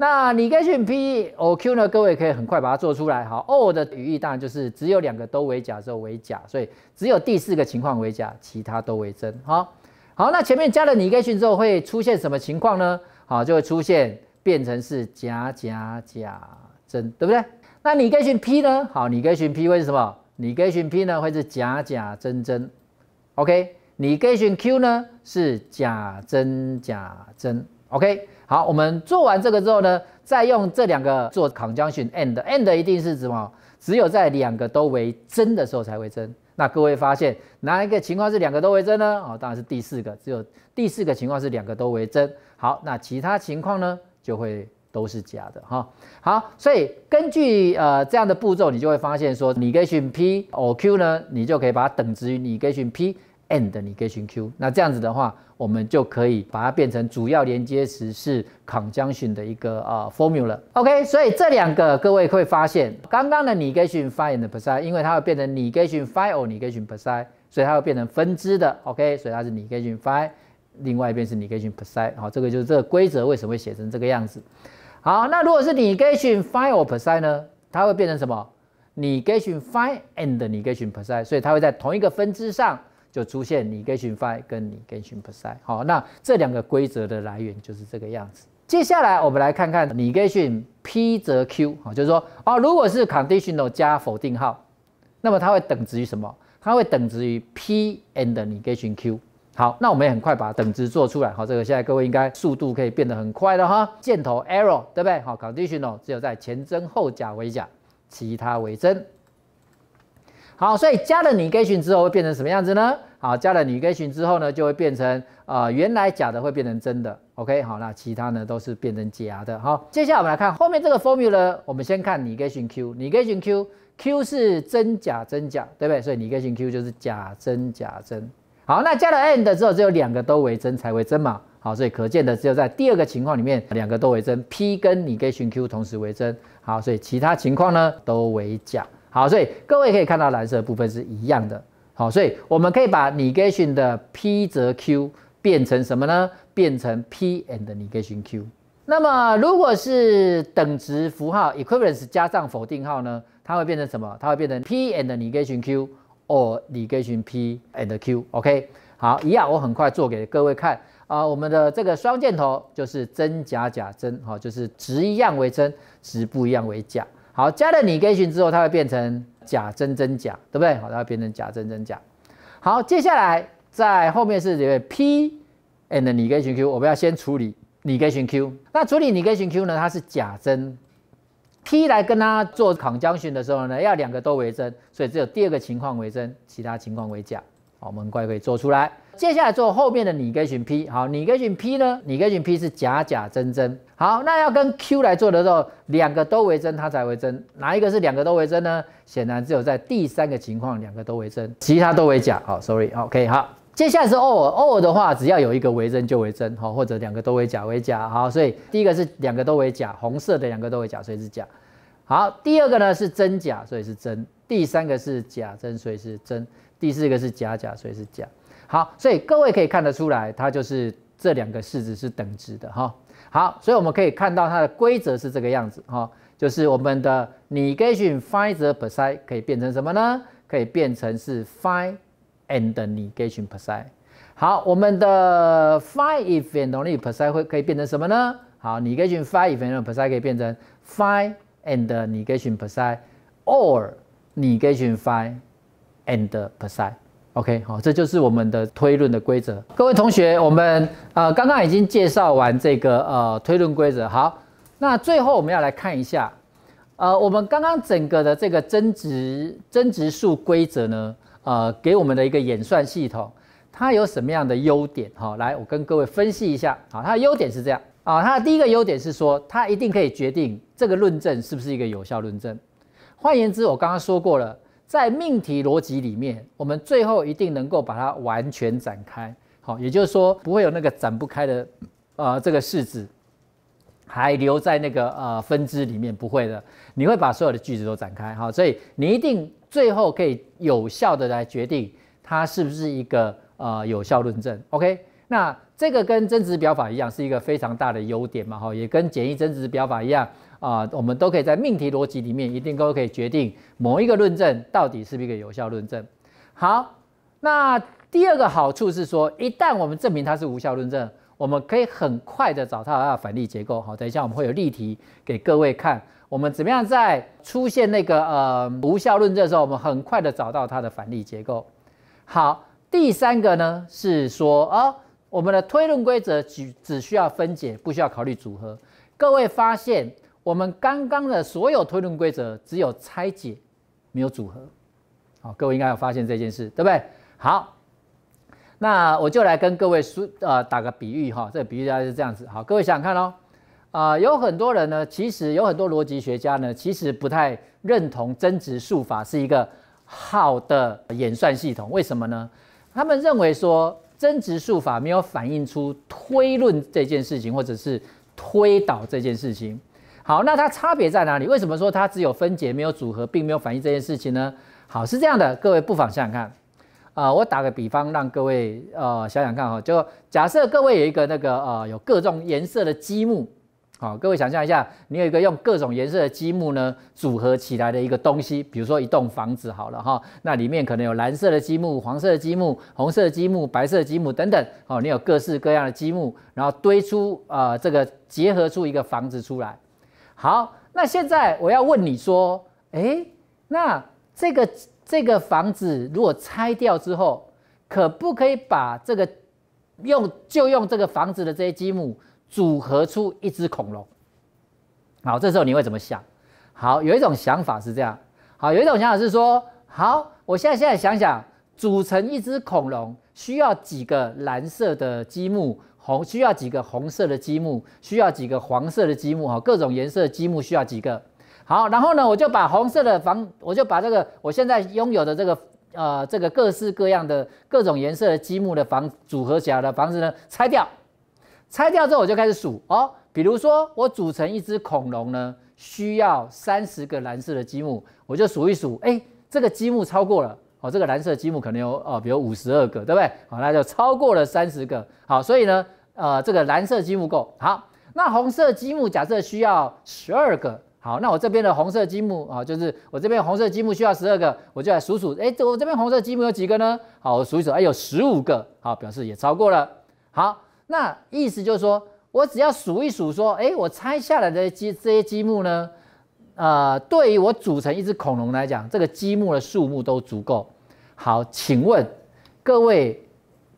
那你 e 选 a o p o q 呢？各位可以很快把它做出来哈。o 的语义当然就是只有两个都为假时候为假，所以只有第四个情况为假，其他都为真哈。好，那前面加了你 e g 之后会出现什么情况呢？好，就会出现变成是假假假真，对不对？那你该选 p 呢？好，你该选 p 会是什么？你该选 p 呢会是假假真真。OK，你该选 q 呢是假真假真。OK。好，我们做完这个之后呢，再用这两个做 conjunction and，and 一定是指什么？只有在两个都为真的时候才为真。那各位发现哪一个情况是两个都为真呢？哦，当然是第四个，只有第四个情况是两个都为真。好，那其他情况呢，就会都是假的哈。好，所以根据呃这样的步骤，你就会发现说，negation p or q 呢，你就可以把它等值于 negation p。and negation q，那这样子的话，我们就可以把它变成主要连接词是 conjunction 的一个啊 formula。OK，所以这两个各位会发现，刚刚的 negation phi and psi，因为它会变成 negation phi or negation psi，所以它会变成分支的。OK，所以它是 negation phi，另外一边是 negation psi。好，这个就是这个规则为什么会写成这个样子。好，那如果是 negation phi or psi 呢？它会变成什么？negation phi and negation psi，所以它会在同一个分支上。就出现 negation phi 跟 negation psi 好，那这两个规则的来源就是这个样子。接下来我们来看看 negation p 跟 q 好，就是说啊，如果是 conditional 加否定号，那么它会等值于什么？它会等值于 p and negation q 好，那我们也很快把等值做出来好，这个现在各位应该速度可以变得很快了哈，箭头 arrow 对不对？好，conditional 只有在前真后假为假，其他为真。好，所以加了你 g a t n 之后会变成什么样子呢？好，加了你 g a t n 之后呢，就会变成呃原来假的会变成真的，OK，好，那其他呢都是变成假的，好，接下来我们来看后面这个 formula，我们先看你 g a t n Q，你 g a t n Q，Q 是真假真假，对不对？所以你 g a t n Q 就是假真假真，好，那加了 and 之后只有两个都为真才为真嘛，好，所以可见的只有在第二个情况里面两个都为真，P 跟你 g a t n Q 同时为真，好，所以其他情况呢都为假。好，所以各位可以看到蓝色部分是一样的。好，所以我们可以把 negation 的 p 折 q 变成什么呢？变成 p and negation q。那么如果是等值符号 equivalence 加上否定号呢？它会变成什么？它会变成 p and negation q or negation p and q。OK，好，一样，我很快做给各位看。啊，我们的这个双箭头就是真假假真，哦，就是值一样为真，值不一样为假。好，加了拟 negation 之后，它会变成假真真假，对不对？好，它会变成假真真假。好，接下来在后面是这个 p and negation q，我们要先处理 negation q。那处理 negation q 呢？它是假真，p 来跟它做抗浆寻的时候呢，要两个都为真，所以只有第二个情况为真，其他情况为假。好，我们乖乖可以做出来。接下来做后面的，你可以 P 好，你可以 P 呢？你可以 P 是假假真真，好，那要跟 Q 来做的时候，两个都为真，它才为真。哪一个是两个都为真呢？显然只有在第三个情况，两个都为真，其他都为假。好，sorry，OK，好，接下来是 OR，o 的话，只要有一个为真就为真，好，或者两个都为假为假，好，所以第一个是两个都为假，红色的两个都为假，所以是假。好，第二个呢是真假，所以是真。第三个是假真，所以是真。第四个是假假，所以是假。好，所以各位可以看得出来，它就是这两个式子是等值的哈。好，所以我们可以看到它的规则是这个样子哈，就是我们的 negation phi the psi 可以变成什么呢？可以变成是 phi and negation psi。好，我们的 phi if and only if psi 会可以变成什么呢？好，negation phi if and only i c psi 可以变成 phi and negation psi or negation phi and psi。OK，好，这就是我们的推论的规则。各位同学，我们呃刚刚已经介绍完这个呃推论规则。好，那最后我们要来看一下，呃，我们刚刚整个的这个增值增值数规则呢，呃，给我们的一个演算系统，它有什么样的优点？哈，来，我跟各位分析一下。好，它的优点是这样啊，它的第一个优点是说，它一定可以决定这个论证是不是一个有效论证。换言之，我刚刚说过了。在命题逻辑里面，我们最后一定能够把它完全展开，好，也就是说不会有那个展不开的，呃，这个式子还留在那个呃分支里面，不会的，你会把所有的句子都展开，好，所以你一定最后可以有效的来决定它是不是一个呃有效论证，OK？那这个跟真值表法一样，是一个非常大的优点嘛，好，也跟简易真值表法一样。啊，我们都可以在命题逻辑里面一定都可以决定某一个论证到底是不是一个有效论证。好，那第二个好处是说，一旦我们证明它是无效论证，我们可以很快的找到它的反例结构。好，等一下我们会有例题给各位看，我们怎么样在出现那个呃无效论证的时候，我们很快的找到它的反例结构。好，第三个呢是说，哦，我们的推论规则只只需要分解，不需要考虑组合。各位发现？我们刚刚的所有推论规则只有拆解，没有组合。好，各位应该有发现这件事，对不对？好，那我就来跟各位说，呃，打个比喻哈。这比喻大概是这样子。好，各位想想看哦，啊，有很多人呢，其实有很多逻辑学家呢，其实不太认同真值数法是一个好的演算系统。为什么呢？他们认为说，真值数法没有反映出推论这件事情，或者是推导这件事情。好，那它差别在哪里？为什么说它只有分解没有组合，并没有反应这件事情呢？好，是这样的，各位不妨想想看。啊，我打个比方，让各位呃想想看哈，就假设各位有一个那个呃有各种颜色的积木，好，各位想象一下，你有一个用各种颜色的积木呢组合起来的一个东西，比如说一栋房子好了哈，那里面可能有蓝色的积木、黄色的积木、红色的积木、白色的积木等等，哦，你有各式各样的积木，然后堆出呃这个结合出一个房子出来。好，那现在我要问你说，哎，那这个这个房子如果拆掉之后，可不可以把这个用就用这个房子的这些积木组合出一只恐龙？好，这时候你会怎么想？好，有一种想法是这样，好，有一种想法是说，好，我现在现在想想组成一只恐龙需要几个蓝色的积木？红需要几个红色的积木？需要几个黄色的积木？哈，各种颜色积木需要几个？好，然后呢，我就把红色的房，我就把这个我现在拥有的这个呃，这个各式各样的各种颜色的积木的房组合起来的房子呢，拆掉。拆掉之后，我就开始数哦。比如说，我组成一只恐龙呢，需要三十个蓝色的积木，我就数一数。哎，这个积木超过了哦，这个蓝色积木可能有哦，比如五十二个，对不对？好，那就超过了三十个。好，所以呢。呃，这个蓝色积木够好。那红色积木假设需要十二个，好，那我这边的红色积木啊，就是我这边红色积木需要十二个，我就来数数，哎，我这边红色积木有几个呢？好，我数一数，哎，有十五个，好，表示也超过了。好，那意思就是说，我只要数一数，说，哎，我拆下来的积这些积木呢，呃，对于我组成一只恐龙来讲，这个积木的数目都足够。好，请问各位，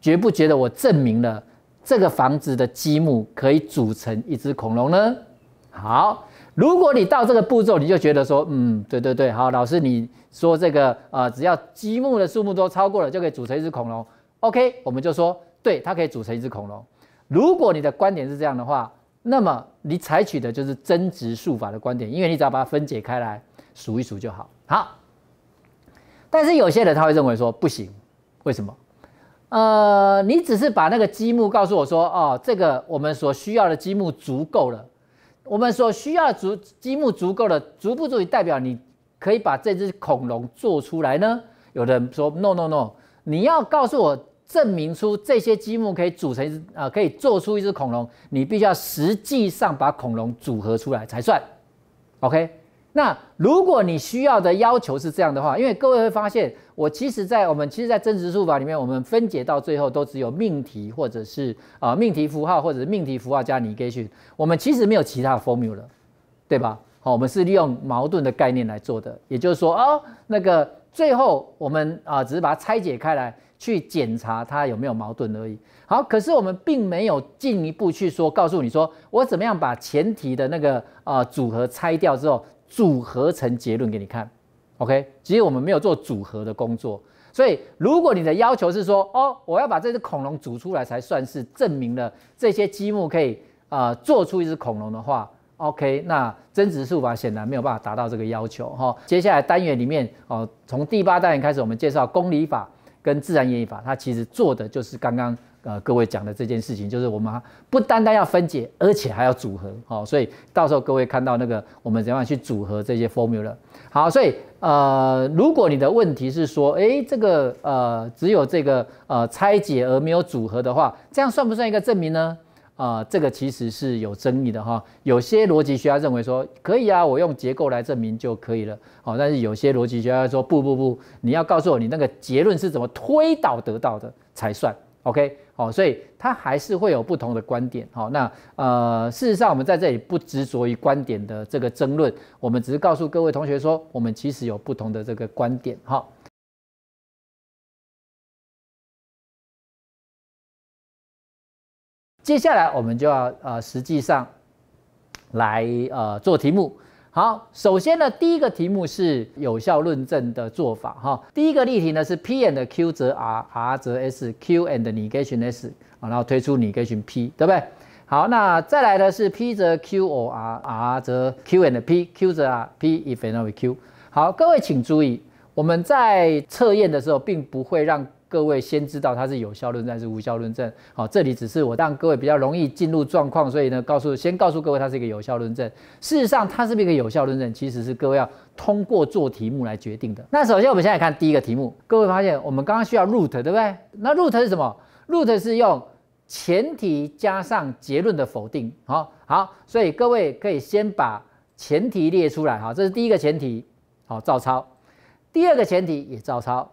觉不觉得我证明了？这个房子的积木可以组成一只恐龙呢？好，如果你到这个步骤，你就觉得说，嗯，对对对，好，老师你说这个，呃，只要积木的数目都超过了，就可以组成一只恐龙。OK，我们就说，对，它可以组成一只恐龙。如果你的观点是这样的话，那么你采取的就是真值数法的观点，因为你只要把它分解开来，数一数就好。好，但是有些人他会认为说，不行，为什么？呃，你只是把那个积木告诉我说，哦，这个我们所需要的积木足够了，我们所需要足积木足够了，足不足以代表你可以把这只恐龙做出来呢？有的人说，no no no，你要告诉我证明出这些积木可以组成啊，可以做出一只恐龙，你必须要实际上把恐龙组合出来才算，OK。那如果你需要的要求是这样的话，因为各位会发现，我其实，在我们其实，在真实树法里面，我们分解到最后都只有命题或者是啊命题符号，或者是命题符号加 negation，我们其实没有其他 formula 对吧？好，我们是利用矛盾的概念来做的，也就是说，哦，那个最后我们啊只是把它拆解开来，去检查它有没有矛盾而已。好，可是我们并没有进一步去说，告诉你说我怎么样把前提的那个啊组合拆掉之后。组合成结论给你看，OK？其实我们没有做组合的工作，所以如果你的要求是说，哦，我要把这只恐龙组出来才算是证明了这些积木可以啊做出一只恐龙的话，OK？那增值树法显然没有办法达到这个要求。好，接下来单元里面哦，从第八单元开始，我们介绍公理法跟自然演绎法，它其实做的就是刚刚。呃，各位讲的这件事情，就是我们不单单要分解，而且还要组合，好，所以到时候各位看到那个我们怎样去组合这些 formula，好，所以呃，如果你的问题是说，诶，这个呃，只有这个呃拆解而没有组合的话，这样算不算一个证明呢？啊，这个其实是有争议的哈，有些逻辑学家认为说可以啊，我用结构来证明就可以了，好，但是有些逻辑学家说不不不，你要告诉我你那个结论是怎么推导得到的才算，OK。哦，所以他还是会有不同的观点。好，那呃，事实上我们在这里不执着于观点的这个争论，我们只是告诉各位同学说，我们其实有不同的这个观点。哈，接下来我们就要呃，实际上来呃做题目。好，首先呢，第一个题目是有效论证的做法哈。第一个例题呢是 p and q，则 r r，则 s q and negation s，啊，然后推出 negation p，对不对？好，那再来呢是 p，则 q or r r，则 q and p q，则 R p if and n o y q。好，各位请注意，我们在测验的时候并不会让。各位先知道它是有效论证还是无效论证，好，这里只是我让各位比较容易进入状况，所以呢，告诉先告诉各位它是一个有效论证。事实上，它是不是一个有效论证，其实是各位要通过做题目来决定的。那首先我们现在看第一个题目，各位发现我们刚刚需要 root 对不对？那 root 是什么？root 是用前提加上结论的否定。好，好，所以各位可以先把前提列出来，好，这是第一个前提，好，照抄。第二个前提也照抄。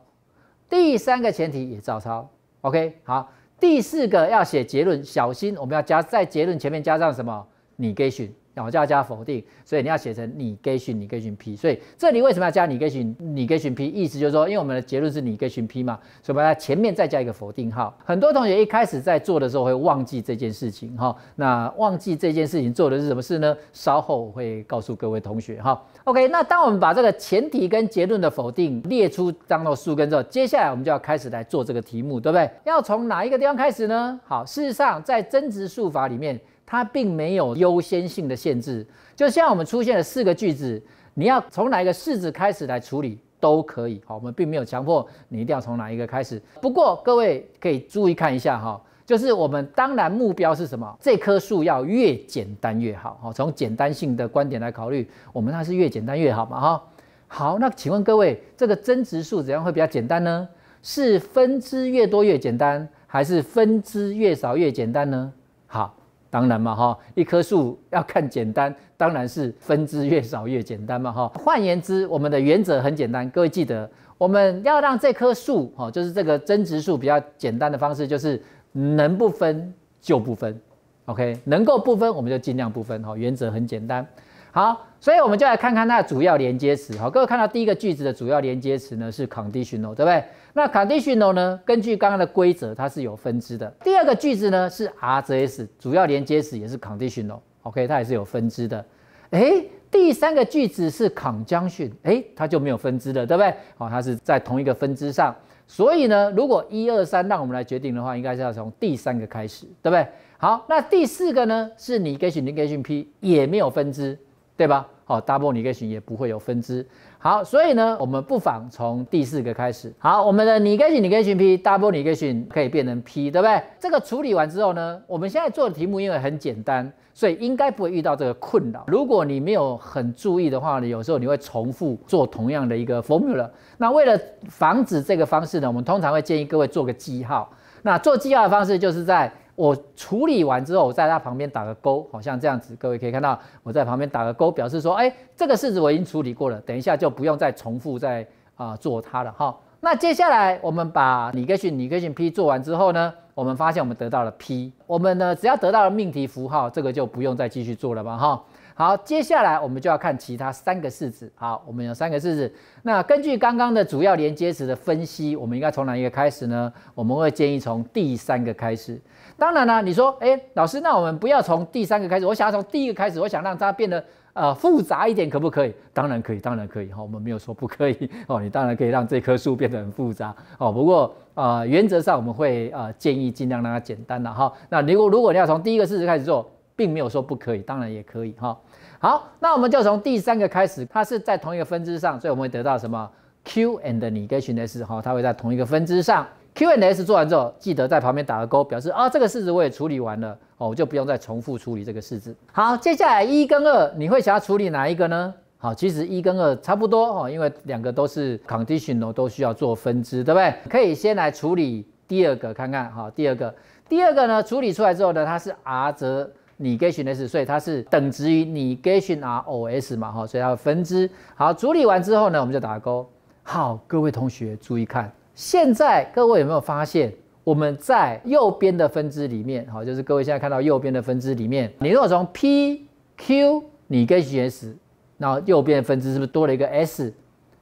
第三个前提也照抄，OK，好。第四个要写结论，小心我们要加在结论前面加上什么？e g a t i n 然后就要加否定，所以你要写成你给选，你给选 P。所以这里为什么要加你给选，你给选 P？意思就是说，因为我们的结论是你给选 P 嘛，所以把它前面再加一个否定号。很多同学一开始在做的时候会忘记这件事情，哈。那忘记这件事情做的是什么事呢？稍后会告诉各位同学，哈。OK，那当我们把这个前提跟结论的否定列出当做树根之后，接下来我们就要开始来做这个题目，对不对？要从哪一个地方开始呢？好，事实上在增值术法里面。它并没有优先性的限制，就像我们出现了四个句子，你要从哪一个式子开始来处理都可以。好，我们并没有强迫你一定要从哪一个开始。不过各位可以注意看一下哈，就是我们当然目标是什么？这棵树要越简单越好。好，从简单性的观点来考虑，我们那是越简单越好嘛。哈，好，那请问各位，这个增值数怎样会比较简单呢？是分支越多越简单，还是分支越少越简单呢？好。当然嘛，哈，一棵树要看简单，当然是分支越少越简单嘛，哈。换言之，我们的原则很简单，各位记得，我们要让这棵树，哈，就是这个增值树比较简单的方式，就是能不分就不分，OK，能够不分我们就尽量不分，哈，原则很简单。好，所以我们就来看看它的主要连接词，好，各位看到第一个句子的主要连接词呢是 conditional，对不对？那 conditional 呢？根据刚刚的规则，它是有分支的。第二个句子呢是 R S，主要连接词也是 conditional，OK，它也是有分支的。哎，第三个句子是 c o n n c t i o n 哎，它就没有分支的，对不对？哦，它是在同一个分支上。所以呢，如果一二三让我们来决定的话，应该是要从第三个开始，对不对？好，那第四个呢是你给定，你给定 P，也没有分支。对吧？好，double negation 也不会有分支。好，所以呢，我们不妨从第四个开始。好，我们的 negation negation p，double negation 可以变成 p，对不对？这个处理完之后呢，我们现在做的题目因为很简单，所以应该不会遇到这个困扰。如果你没有很注意的话呢，有时候你会重复做同样的一个 formula。那为了防止这个方式呢，我们通常会建议各位做个记号。那做记号的方式就是在。我处理完之后，我在它旁边打个勾，好像这样子。各位可以看到，我在旁边打个勾，表示说，哎，这个式子我已经处理过了，等一下就不用再重复再啊做它了。哈。那接下来我们把 Negation Negation P 做完之后呢，我们发现我们得到了 P。我们呢，只要得到了命题符号，这个就不用再继续做了吧？哈。好，接下来我们就要看其他三个式子。好，我们有三个式子。那根据刚刚的主要连接词的分析，我们应该从哪一个开始呢？我们会建议从第三个开始。当然了，你说，哎，老师，那我们不要从第三个开始，我想要从第一个开始，我想让它变得呃复杂一点，可不可以？当然可以，当然可以哈，我们没有说不可以哦，你当然可以让这棵树变得很复杂哦。不过啊，原则上我们会呃建议尽量让它简单了哈。那如果如果你要从第一个事实开始做，并没有说不可以，当然也可以哈。好，那我们就从第三个开始，它是在同一个分支上，所以我们会得到什么 Q and negation 的 S 哈，它会在同一个分支上。Q n S 做完之后，记得在旁边打个勾，表示啊这个式子我也处理完了哦，我就不用再重复处理这个式子。好，接下来一跟二，你会想要处理哪一个呢？好，其实一跟二差不多哦，因为两个都是 condition a l 都需要做分支，对不对？可以先来处理第二个看看。好，第二个，第二个呢处理出来之后呢，它是 R 则 negation S，所以它是等值于 negation R O S 嘛，哈，所以它分支。好，处理完之后呢，我们就打勾。好，各位同学注意看。现在各位有没有发现，我们在右边的分支里面，好，就是各位现在看到右边的分支里面，你如果从 P Q 你跟选 S，那右边的分支是不是多了一个 S？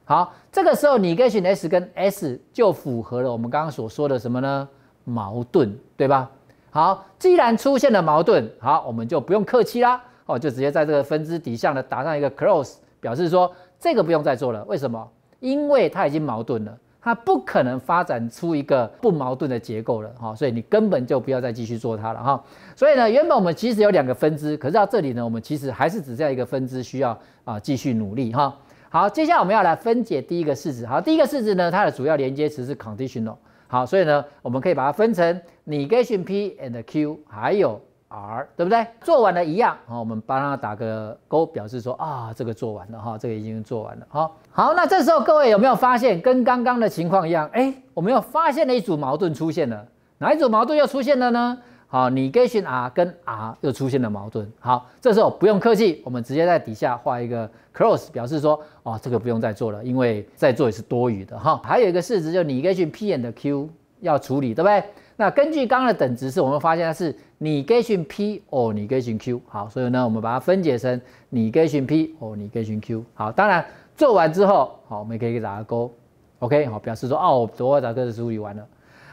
好，这个时候你跟选 S 跟 S 就符合了我们刚刚所说的什么呢？矛盾，对吧？好，既然出现了矛盾，好，我们就不用客气啦，哦，就直接在这个分支底下呢打上一个 close，表示说这个不用再做了。为什么？因为它已经矛盾了。它不可能发展出一个不矛盾的结构了哈，所以你根本就不要再继续做它了哈。所以呢，原本我们其实有两个分支，可是到这里呢，我们其实还是只在一个分支需要啊继续努力哈。好，接下来我们要来分解第一个式子。好，第一个式子呢，它的主要连接词是 conditional。好，所以呢，我们可以把它分成 negation p and q，还有。R 对不对？做完了，一样。好，我们帮他打个勾，表示说啊，这个做完了哈，这个已经做完了哈。好，那这时候各位有没有发现，跟刚刚的情况一样？哎，我们又发现了一组矛盾出现了。哪一组矛盾又出现了呢？好，Negation R 跟 R 又出现了矛盾。好，这时候不用客气，我们直接在底下画一个 Close，表示说哦，这个不用再做了，因为再做也是多余的哈。还有一个式子，就 Negation P a n Q 要处理，对不对？那根据刚刚的等值式，我们发现是。你 g e 选 p，哦，你 g 选 q，好，所以呢，我们把它分解成你 g e 选 p，哦，你 g 选 q，好，当然做完之后，好，我们可以打个勾，OK，好，表示说，哦，我昨个杂个梳理完了。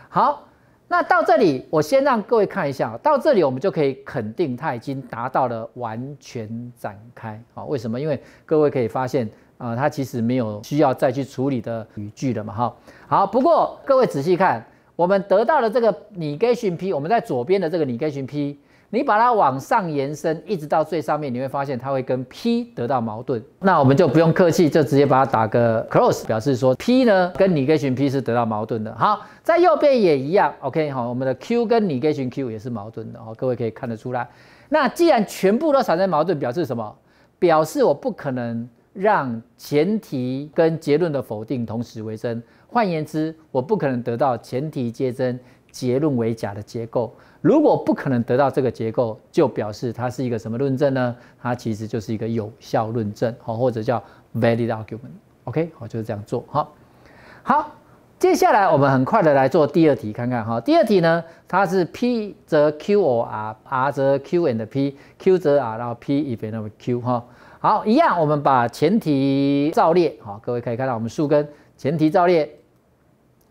好，那到这里，我先让各位看一下，到这里我们就可以肯定它已经达到了完全展开，好，为什么？因为各位可以发现，啊，它其实没有需要再去处理的语句了嘛，哈，好，不过各位仔细看。我们得到的这个逆推寻 p，我们在左边的这个逆推寻 p，你把它往上延伸，一直到最上面，你会发现它会跟 p 得到矛盾。那我们就不用客气，就直接把它打个 close，表示说 p 呢跟逆推寻 p 是得到矛盾的。好，在右边也一样。OK，好，我们的 q 跟逆推寻 q 也是矛盾的。好，各位可以看得出来。那既然全部都产生矛盾，表示什么？表示我不可能让前提跟结论的否定同时为真。换言之，我不可能得到前提皆真、结论为假的结构。如果不可能得到这个结构，就表示它是一个什么论证呢？它其实就是一个有效论证，好，或者叫 valid argument。OK，好，就是这样做。好，好，接下来我们很快的来做第二题，看看哈。第二题呢，它是 P 则 Q 或 R，R 则 Q and P，Q 则 R，然后 P if and Q。哈，好，一样，我们把前提造列。好，各位可以看到我们树根前提造列。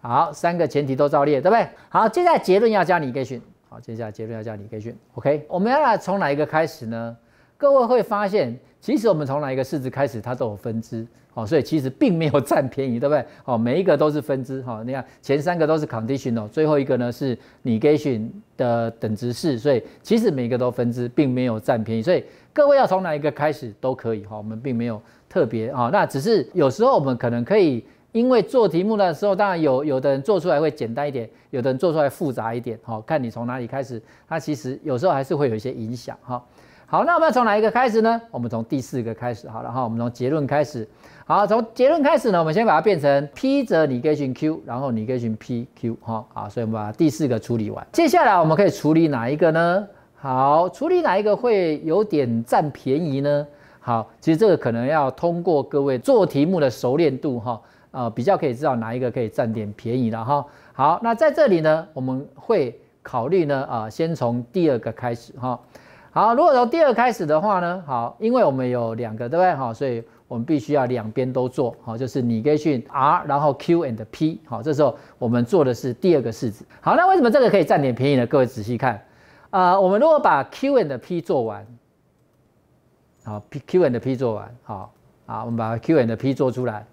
好，三个前提都照列，对不对？好，接下来结论要加你 e g 好，接下来结论要加你 e g o k 我们要从哪一个开始呢？各位会发现，其实我们从哪一个式子开始，它都有分支，好，所以其实并没有占便宜，对不对？哦，每一个都是分支，哈，你看前三个都是 conditional，最后一个呢是 negation 的等值式，所以其实每个都分支，并没有占便宜，所以各位要从哪一个开始都可以，哈，我们并没有特别，啊，那只是有时候我们可能可以。因为做题目的时候，当然有有的人做出来会简单一点，有的人做出来复杂一点，哈，看你从哪里开始，它其实有时候还是会有一些影响，哈。好，那我们要从哪一个开始呢？我们从第四个开始，好了哈，我们从结论开始，好，从结论开始呢，我们先把它变成 p 你逆推 q，然后逆推 p q，哈，好，所以，我们把第四个处理完，接下来我们可以处理哪一个呢？好，处理哪一个会有点占便宜呢？好，其实这个可能要通过各位做题目的熟练度，哈。呃，比较可以知道哪一个可以占点便宜了哈。好，那在这里呢，我们会考虑呢，啊，先从第二个开始哈。好，如果从第二开始的话呢，好，因为我们有两个，对不对？好，所以我们必须要两边都做，好，就是你跟去 R，然后 Q and P，好，这时候我们做的是第二个式子。好，那为什么这个可以占点便宜呢？各位仔细看，呃，我们如果把 Q and P 做完，好，P Q and P 做完，好，啊，我们把 Q and P 做出来。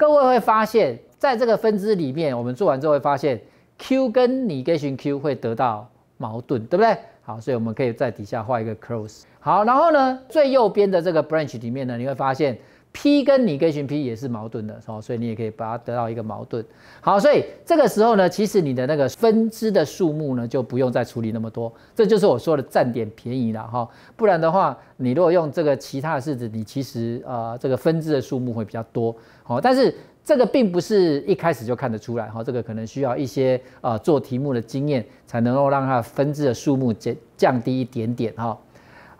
各位会发现，在这个分支里面，我们做完之后会发现 Q 跟 negation Q 会得到矛盾，对不对？好，所以我们可以在底下画一个 close。好，然后呢，最右边的这个 branch 里面呢，你会发现。P 跟你跟群 P 也是矛盾的哦，所以你也可以把它得到一个矛盾。好，所以这个时候呢，其实你的那个分支的数目呢，就不用再处理那么多。这就是我说的占点便宜了哈。不然的话，你如果用这个其他的式子，你其实呃这个分支的数目会比较多。好，但是这个并不是一开始就看得出来哈，这个可能需要一些呃做题目的经验，才能够让它分支的数目减降低一点点哈。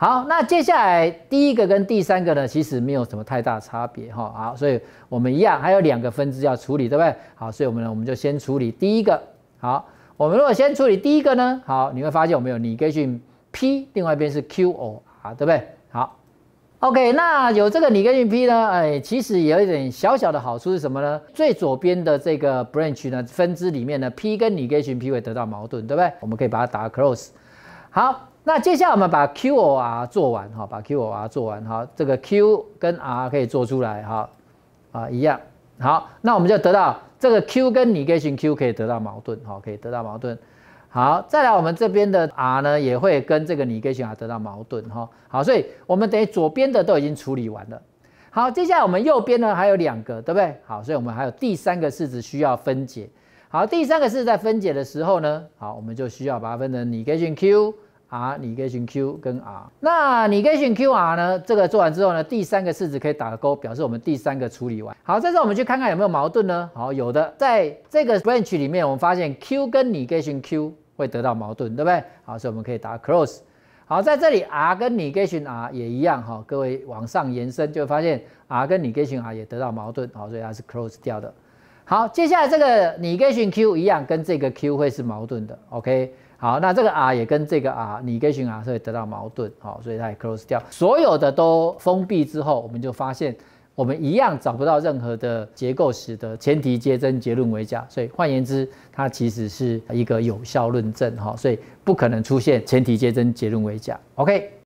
好，那接下来第一个跟第三个呢，其实没有什么太大差别哈，好，所以我们一样还有两个分支要处理，对不对？好，所以我们呢，我们就先处理第一个。好，我们如果先处理第一个呢，好，你会发现我们有 negation p，另外一边是 qo，啊，对不对？好，OK，那有这个 negation p 呢，哎，其实有一点小小的好处是什么呢？最左边的这个 branch 呢，分支里面呢，p 跟 negation p 会得到矛盾，对不对？我们可以把它打 close，好。那接下来我们把 QOR 做完哈，把 QOR 做完哈，这个 Q 跟 R 可以做出来哈，啊，一样好，那我们就得到这个 Q 跟 Negation Q 可以得到矛盾哈，可以得到矛盾。好，再来我们这边的 R 呢，也会跟这个 Negation R 得到矛盾哈。好，所以我们等于左边的都已经处理完了。好，接下来我们右边呢还有两个，对不对？好，所以我们还有第三个式子需要分解。好，第三个式在分解的时候呢，好，我们就需要把它分成 Negation Q。R n e g a t i o n Q 跟 R，那 negation Q R 呢？这个做完之后呢，第三个式子可以打勾，表示我们第三个处理完。好，这候我们去看看有没有矛盾呢？好，有的，在这个 branch 里面，我们发现 Q 跟 negation Q 会得到矛盾，对不对？好，所以我们可以打 close。好，在这里 R 跟 negation R 也一样哈，各位往上延伸就发现 R 跟 negation R 也得到矛盾，好，所以它是 close 掉的。好，接下来这个 negation Q 一样跟这个 Q 会是矛盾的，OK。好，那这个 r 也跟这个 r negation r 会得到矛盾，好，所以它也 close 掉，所有的都封闭之后，我们就发现我们一样找不到任何的结构，使得前提皆真，结论为假，所以换言之，它其实是一个有效论证，哈，所以不可能出现前提皆真，结论为假。OK。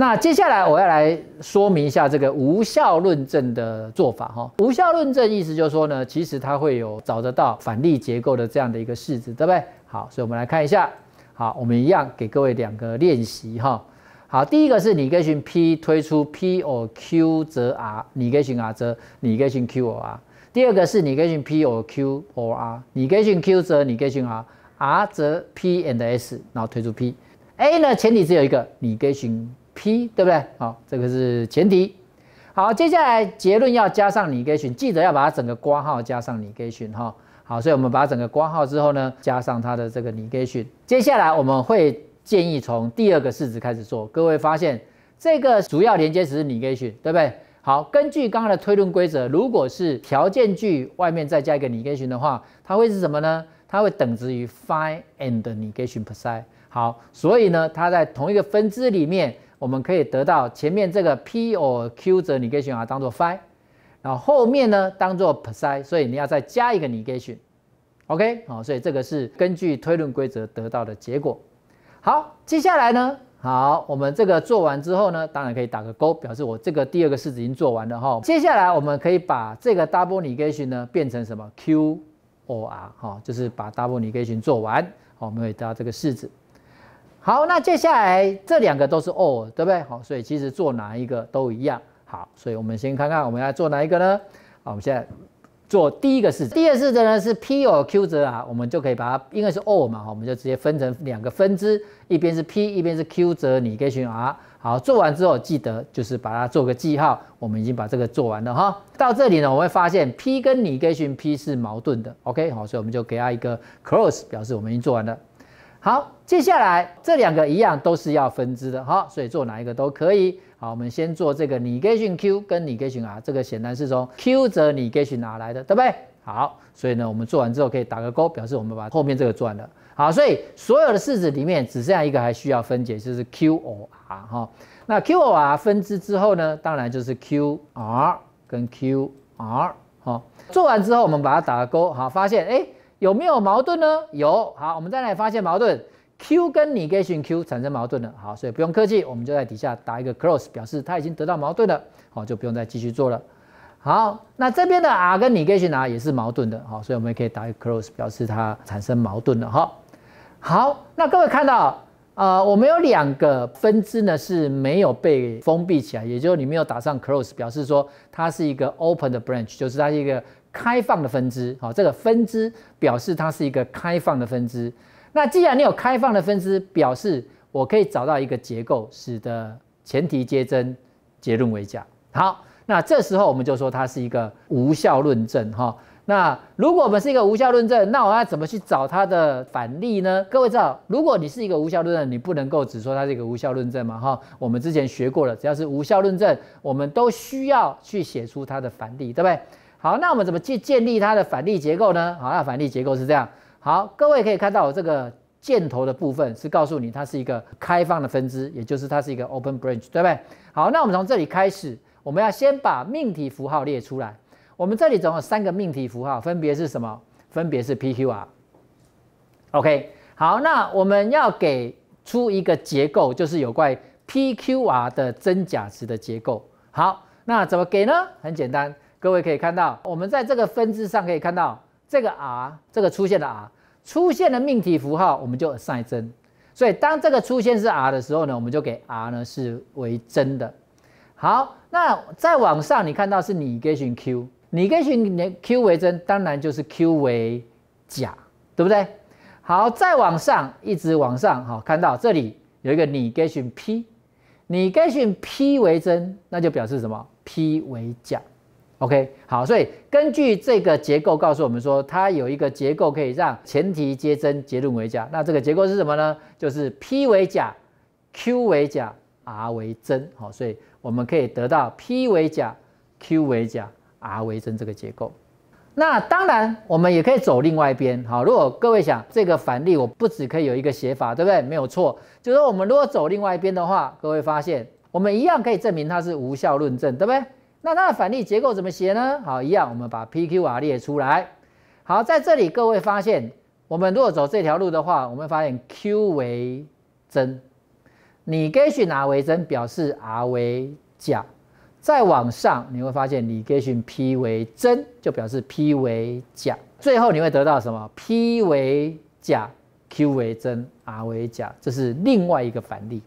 那接下来我要来说明一下这个无效论证的做法哈。无效论证意思就是说呢，其实它会有找得到反例结构的这样的一个式子，对不对？好，所以我们来看一下。好，我们一样给各位两个练习哈。好，第一个是你可以选 P 推出 P or Q 则 R，你可以选 R 则以选 Q or R。第二个是你可以选 P or Q or R，以选 Q 则以选 R，R 则 P and S，然后推出 P。A 呢前提只有一个你可以选 P 对不对？好，这个是前提。好，接下来结论要加上 negation，记得要把它整个括号加上 negation 哈。好，所以我们把整个括号之后呢，加上它的这个 negation。接下来我们会建议从第二个式子开始做。各位发现这个主要连接词是 negation，对不对？好，根据刚刚的推论规则，如果是条件句外面再加一个 negation 的话，它会是什么呢？它会等值于 phi and negation psi。好，所以呢，它在同一个分支里面。我们可以得到前面这个 p 或 q，则 negation 啊，当做 phi，然后后面呢当做 psi，所以你要再加一个 negation，OK 好，所以这个是根据推论规则得到的结果。好，接下来呢，好，我们这个做完之后呢，当然可以打个勾，表示我这个第二个式子已经做完了哈。接下来我们可以把这个 double negation 呢变成什么 q or 哈，就是把 double negation 做完，好，我们会得到这个式子。好，那接下来这两个都是 o l 对不对？好，所以其实做哪一个都一样。好，所以我们先看看我们要做哪一个呢？好，我们现在做第一个式子。第二个式子呢是 p 或 q 跟啊，我们就可以把它，因为是 o 嘛，我们就直接分成两个分支，一边是 p，一边是 q 跟你跟选 r。好，做完之后记得就是把它做个记号。我们已经把这个做完了哈。到这里呢，我们会发现 p 跟你跟选 p 是矛盾的。OK，好，所以我们就给它一个 close，表示我们已经做完了。好，接下来这两个一样都是要分支的哈，所以做哪一个都可以。好，我们先做这个 negation Q 跟 negation R，这个显然是从 Q 者 negation 哪来的，对不对？好，所以呢，我们做完之后可以打个勾，表示我们把后面这个做了。好，所以所有的式子里面只剩下一个还需要分解，就是 QOR 哈。那 QOR 分支之后呢，当然就是 QR 跟 QR 哈。做完之后，我们把它打个勾哈，发现哎。有没有矛盾呢？有，好，我们再来发现矛盾，Q 跟 negation Q 产生矛盾了，好，所以不用客气，我们就在底下打一个 c l o s e 表示它已经得到矛盾了，好，就不用再继续做了。好，那这边的 R 跟 negation R 也是矛盾的，好，所以我们也可以打一个 c l o s e 表示它产生矛盾了，哈。好，那各位看到，呃，我们有两个分支呢是没有被封闭起来，也就是你没有打上 c l o s e 表示说它是一个 open 的 branch，就是它是一个。开放的分支，好，这个分支表示它是一个开放的分支。那既然你有开放的分支，表示我可以找到一个结构，使得前提皆真，结论为假。好，那这时候我们就说它是一个无效论证，哈。那如果我们是一个无效论证，那我要怎么去找它的反例呢？各位知道，如果你是一个无效论证，你不能够只说它是一个无效论证嘛，哈。我们之前学过了，只要是无效论证，我们都需要去写出它的反例，对不对？好，那我们怎么去建立它的反例结构呢？好，那反例结构是这样。好，各位可以看到这个箭头的部分是告诉你它是一个开放的分支，也就是它是一个 open branch，对不对？好，那我们从这里开始，我们要先把命题符号列出来。我们这里总有三个命题符号，分别是什么？分别是 p、q、r。OK，好，那我们要给出一个结构，就是有关 p、q、r 的真假值的结构。好，那怎么给呢？很简单。各位可以看到，我们在这个分支上可以看到这个 r 这个出现的 r 出现的命题符号，我们就 assign 真。所以当这个出现是 r 的时候呢，我们就给 r 呢是为真的。好，那再往上你看到是 negation q 你 e 选 a q 为真，当然就是 q 为假，对不对？好，再往上一直往上，好，看到这里有一个你 e 选 p 你 e 选 p 为真，那就表示什么？p 为假。OK，好，所以根据这个结构告诉我们说，它有一个结构可以让前提皆真，结论为假。那这个结构是什么呢？就是 P 为假，Q 为假，R 为真。好，所以我们可以得到 P 为假，Q 为假，R 为真这个结构。那当然，我们也可以走另外一边。好，如果各位想这个反例，我不止可以有一个写法，对不对？没有错，就是说我们如果走另外一边的话，各位发现我们一样可以证明它是无效论证，对不对？那它的反例结构怎么写呢？好，一样，我们把 p、q 啊列出来。好，在这里各位发现，我们如果走这条路的话，我们发现 q 为真，你给选 r 为真，表示 r 为假。再往上，你会发现你给选 p 为真，就表示 p 为假。最后你会得到什么？p 为假，q 为真，r 为假，这是另外一个反例。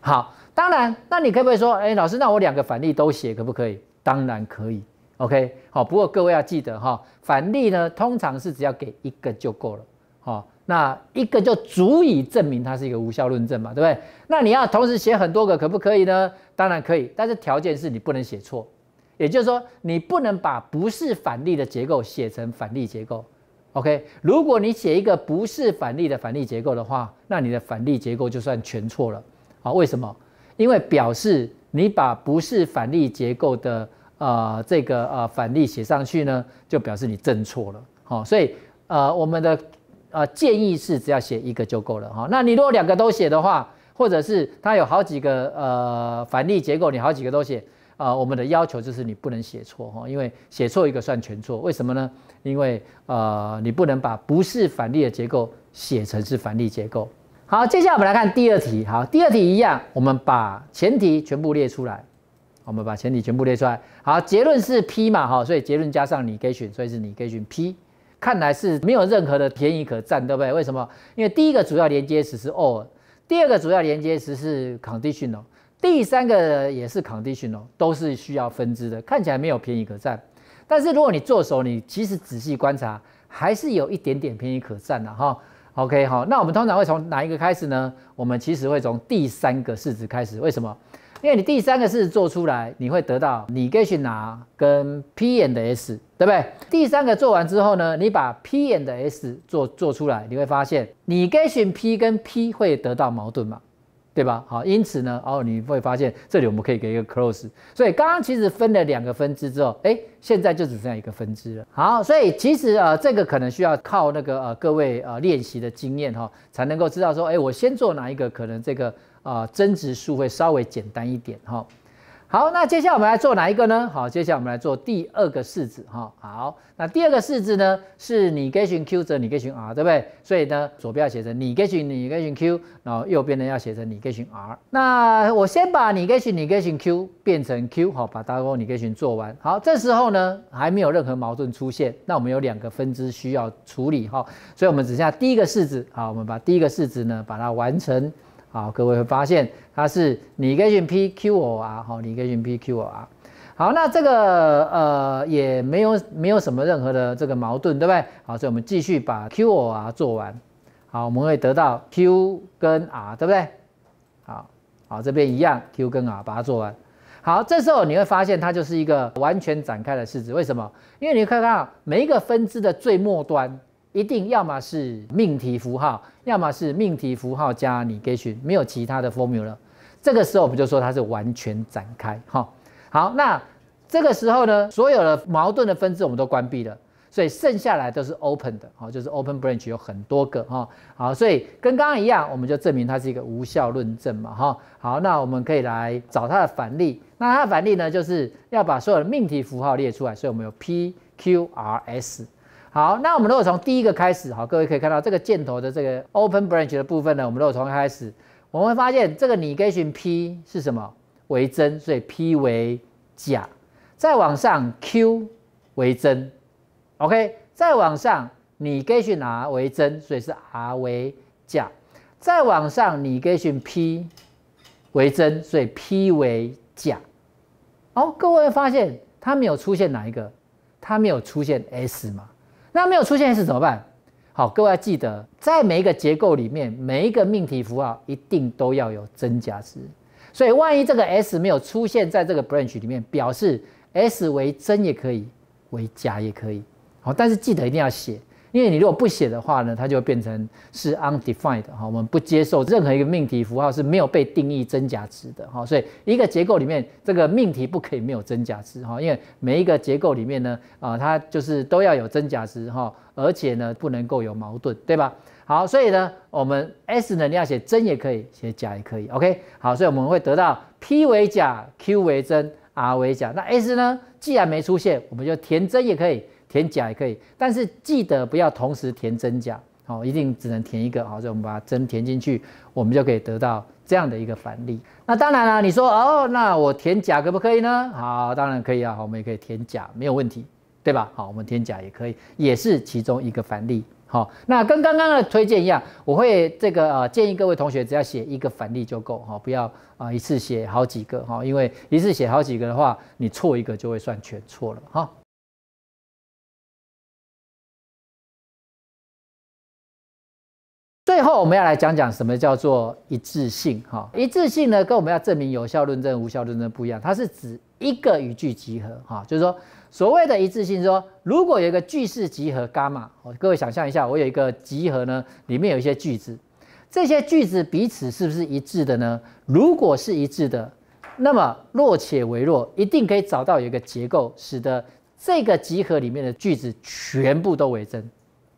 好。当然，那你可不可以说，哎，老师，那我两个反例都写可不可以？当然可以。OK，好，不过各位要记得哈，反例呢，通常是只要给一个就够了。好，那一个就足以证明它是一个无效论证嘛，对不对？那你要同时写很多个可不可以呢？当然可以，但是条件是你不能写错，也就是说，你不能把不是反例的结构写成反例结构。OK，如果你写一个不是反例的反例结构的话，那你的反例结构就算全错了。好，为什么？因为表示你把不是反例结构的啊这个啊反例写上去呢，就表示你正错了。好，所以呃我们的呃建议是只要写一个就够了哈。那你如果两个都写的话，或者是它有好几个呃反例结构，你好几个都写啊，我们的要求就是你不能写错哈，因为写错一个算全错。为什么呢？因为呃你不能把不是反例的结构写成是反例结构。好，接下来我们来看第二题。好，第二题一样，我们把前提全部列出来。我们把前提全部列出来。好，结论是 P 嘛，哈，所以结论加上你可以选，所以是你可以选 P。看来是没有任何的便宜可占，对不对？为什么？因为第一个主要连接词是 or，第二个主要连接词是 condition 哦，第三个也是 condition 哦，都是需要分支的，看起来没有便宜可占。但是如果你做手，你其实仔细观察，还是有一点点便宜可占的哈。OK 哈，那我们通常会从哪一个开始呢？我们其实会从第三个式子开始。为什么？因为你第三个式子做出来，你会得到你 get 哪跟 P n 的 S，对不对？第三个做完之后呢，你把 P n 的 S 做做出来，你会发现你 get P 跟 P 会得到矛盾嘛？对吧？好，因此呢，哦，你会发现这里我们可以给一个 close，所以刚刚其实分了两个分支之后，哎，现在就只剩下一个分支了。好，所以其实呃，这个可能需要靠那个呃各位呃练习的经验哈，才能够知道说，哎，我先做哪一个，可能这个呃增值数会稍微简单一点哈。好，那接下来我们来做哪一个呢？好，接下来我们来做第二个式子哈。好，那第二个式子呢，是你勾选 Q，则你勾选 R，对不对？所以呢，左边要写成你勾选，你勾选 Q，然后右边呢要写成你勾选 R。那我先把你勾选，你勾选 Q 变成 Q 哈，把大部分逆勾选做完。好，这时候呢还没有任何矛盾出现，那我们有两个分支需要处理哈，所以我们只剩下第一个式子。好，我们把第一个式子呢把它完成。好，各位会发现它是你可以选 P Q R 啊，好，你可以选 P Q R 好，那这个呃也没有没有什么任何的这个矛盾，对不对？好，所以我们继续把 Q R 做完，好，我们会得到 Q 跟 R，对不对？好好，这边一样 Q 跟 R，把它做完，好，这时候你会发现它就是一个完全展开的式子，为什么？因为你可以看到每一个分支的最末端。一定要么是命题符号，要么是命题符号加 negation，没有其他的 formula。这个时候我们就说它是完全展开，哈。好，那这个时候呢，所有的矛盾的分支我们都关闭了，所以剩下来都是 open 的，哈，就是 open branch 有很多个，哈。好，所以跟刚刚一样，我们就证明它是一个无效论证嘛，哈。好，那我们可以来找它的反例。那它的反例呢，就是要把所有的命题符号列出来，所以我们有 p、q、r、s。好，那我们如果从第一个开始，好，各位可以看到这个箭头的这个 open branch 的部分呢，我们如果从开始，我们会发现这个 negation p 是什么为真，所以 p 为假。再往上 q 为真，OK，再往上 negation r 为真，所以是 r 为假。再往上 negation p 为真，所以 p 为假。哦，各位发现它没有出现哪一个？它没有出现 s 吗？那没有出现 S 怎么办？好，各位要记得，在每一个结构里面，每一个命题符号一定都要有真假值。所以，万一这个 S 没有出现在这个 branch 里面，表示 S 为真也可以，为假也可以。好，但是记得一定要写。因为你如果不写的话呢，它就变成是 undefined 哈，我们不接受任何一个命题符号是没有被定义真假值的哈，所以一个结构里面这个命题不可以没有真假值哈，因为每一个结构里面呢，啊，它就是都要有真假值哈，而且呢不能够有矛盾，对吧？好，所以呢我们 S 呢，你要写真也可以，写假也可以，OK 好，所以我们会得到 P 为假，Q 为真，R 为假，那 S 呢既然没出现，我们就填真也可以。填假也可以，但是记得不要同时填真假，好，一定只能填一个，好，所以我们把真填进去，我们就可以得到这样的一个反例。那当然了，你说哦，那我填假可不可以呢？好，当然可以啊，我们也可以填假，没有问题，对吧？好，我们填假也可以，也是其中一个反例。好，那跟刚刚的推荐一样，我会这个啊建议各位同学只要写一个反例就够，好，不要啊一次写好几个哈，因为一次写好几个的话，你错一个就会算全错了哈。最后，我们要来讲讲什么叫做一致性哈？一致性呢，跟我们要证明有效论证、无效论证不一样，它是指一个语句集合哈。就是说，所谓的一致性，说如果有一个句式集合伽马，各位想象一下，我有一个集合呢，里面有一些句子，这些句子彼此是不是一致的呢？如果是一致的，那么弱且为弱，一定可以找到有一个结构，使得这个集合里面的句子全部都为真。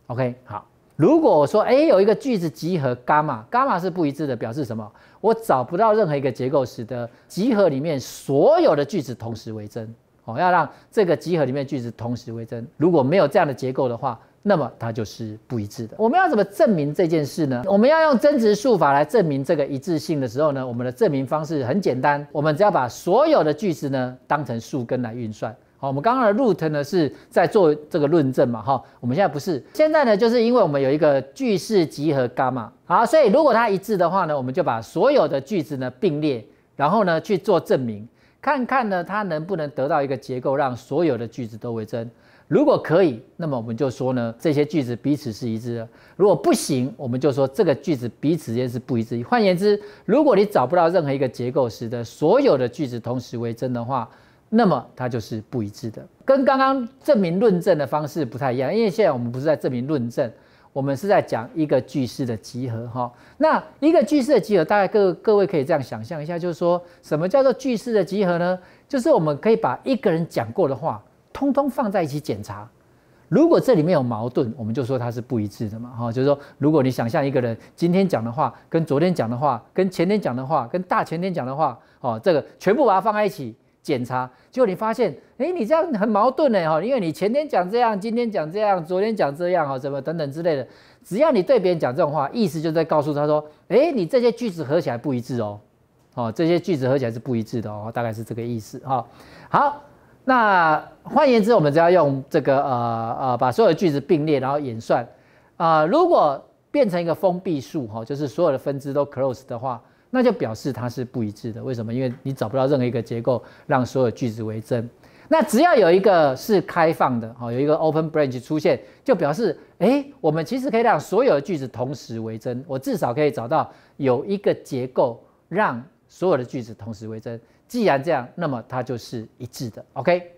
OK，好。如果我说，哎，有一个句子集合伽马，伽马是不一致的，表示什么？我找不到任何一个结构使得集合里面所有的句子同时为真。哦，要让这个集合里面句子同时为真，如果没有这样的结构的话，那么它就是不一致的。我们要怎么证明这件事呢？我们要用真值数法来证明这个一致性的时候呢，我们的证明方式很简单，我们只要把所有的句子呢当成树根来运算。好，我们刚刚的 root 呢是在做这个论证嘛，哈，我们现在不是，现在呢就是因为我们有一个句式集合 g a 好，所以如果它一致的话呢，我们就把所有的句子呢并列，然后呢去做证明，看看呢它能不能得到一个结构让所有的句子都为真，如果可以，那么我们就说呢这些句子彼此是一致的，如果不行，我们就说这个句子彼此间是不一致。换言之，如果你找不到任何一个结构使得所有的句子同时为真的话，那么它就是不一致的，跟刚刚证明论证的方式不太一样，因为现在我们不是在证明论证，我们是在讲一个句式的集合哈。那一个句式的集合，大概各各位可以这样想象一下，就是说什么叫做句式的集合呢？就是我们可以把一个人讲过的话，通通放在一起检查，如果这里面有矛盾，我们就说它是不一致的嘛哈。就是说，如果你想象一个人今天讲的话，跟昨天讲的话，跟前天讲的话，跟大前天讲的话，哦，这个全部把它放在一起。检查，结果你发现，哎，你这样很矛盾呢，哈，因为你前天讲这样，今天讲这样，昨天讲这样，哈，什么等等之类的，只要你对别人讲这种话，意思就在告诉他说，哎，你这些句子合起来不一致哦，哦，这些句子合起来是不一致的哦，大概是这个意思，哈，好，那换言之，我们只要用这个，呃呃，把所有的句子并列，然后演算，啊，如果变成一个封闭数，哈，就是所有的分支都 close 的话。那就表示它是不一致的，为什么？因为你找不到任何一个结构让所有句子为真。那只要有一个是开放的，好，有一个 open branch 出现，就表示，哎，我们其实可以让所有的句子同时为真。我至少可以找到有一个结构让所有的句子同时为真。既然这样，那么它就是一致的。OK。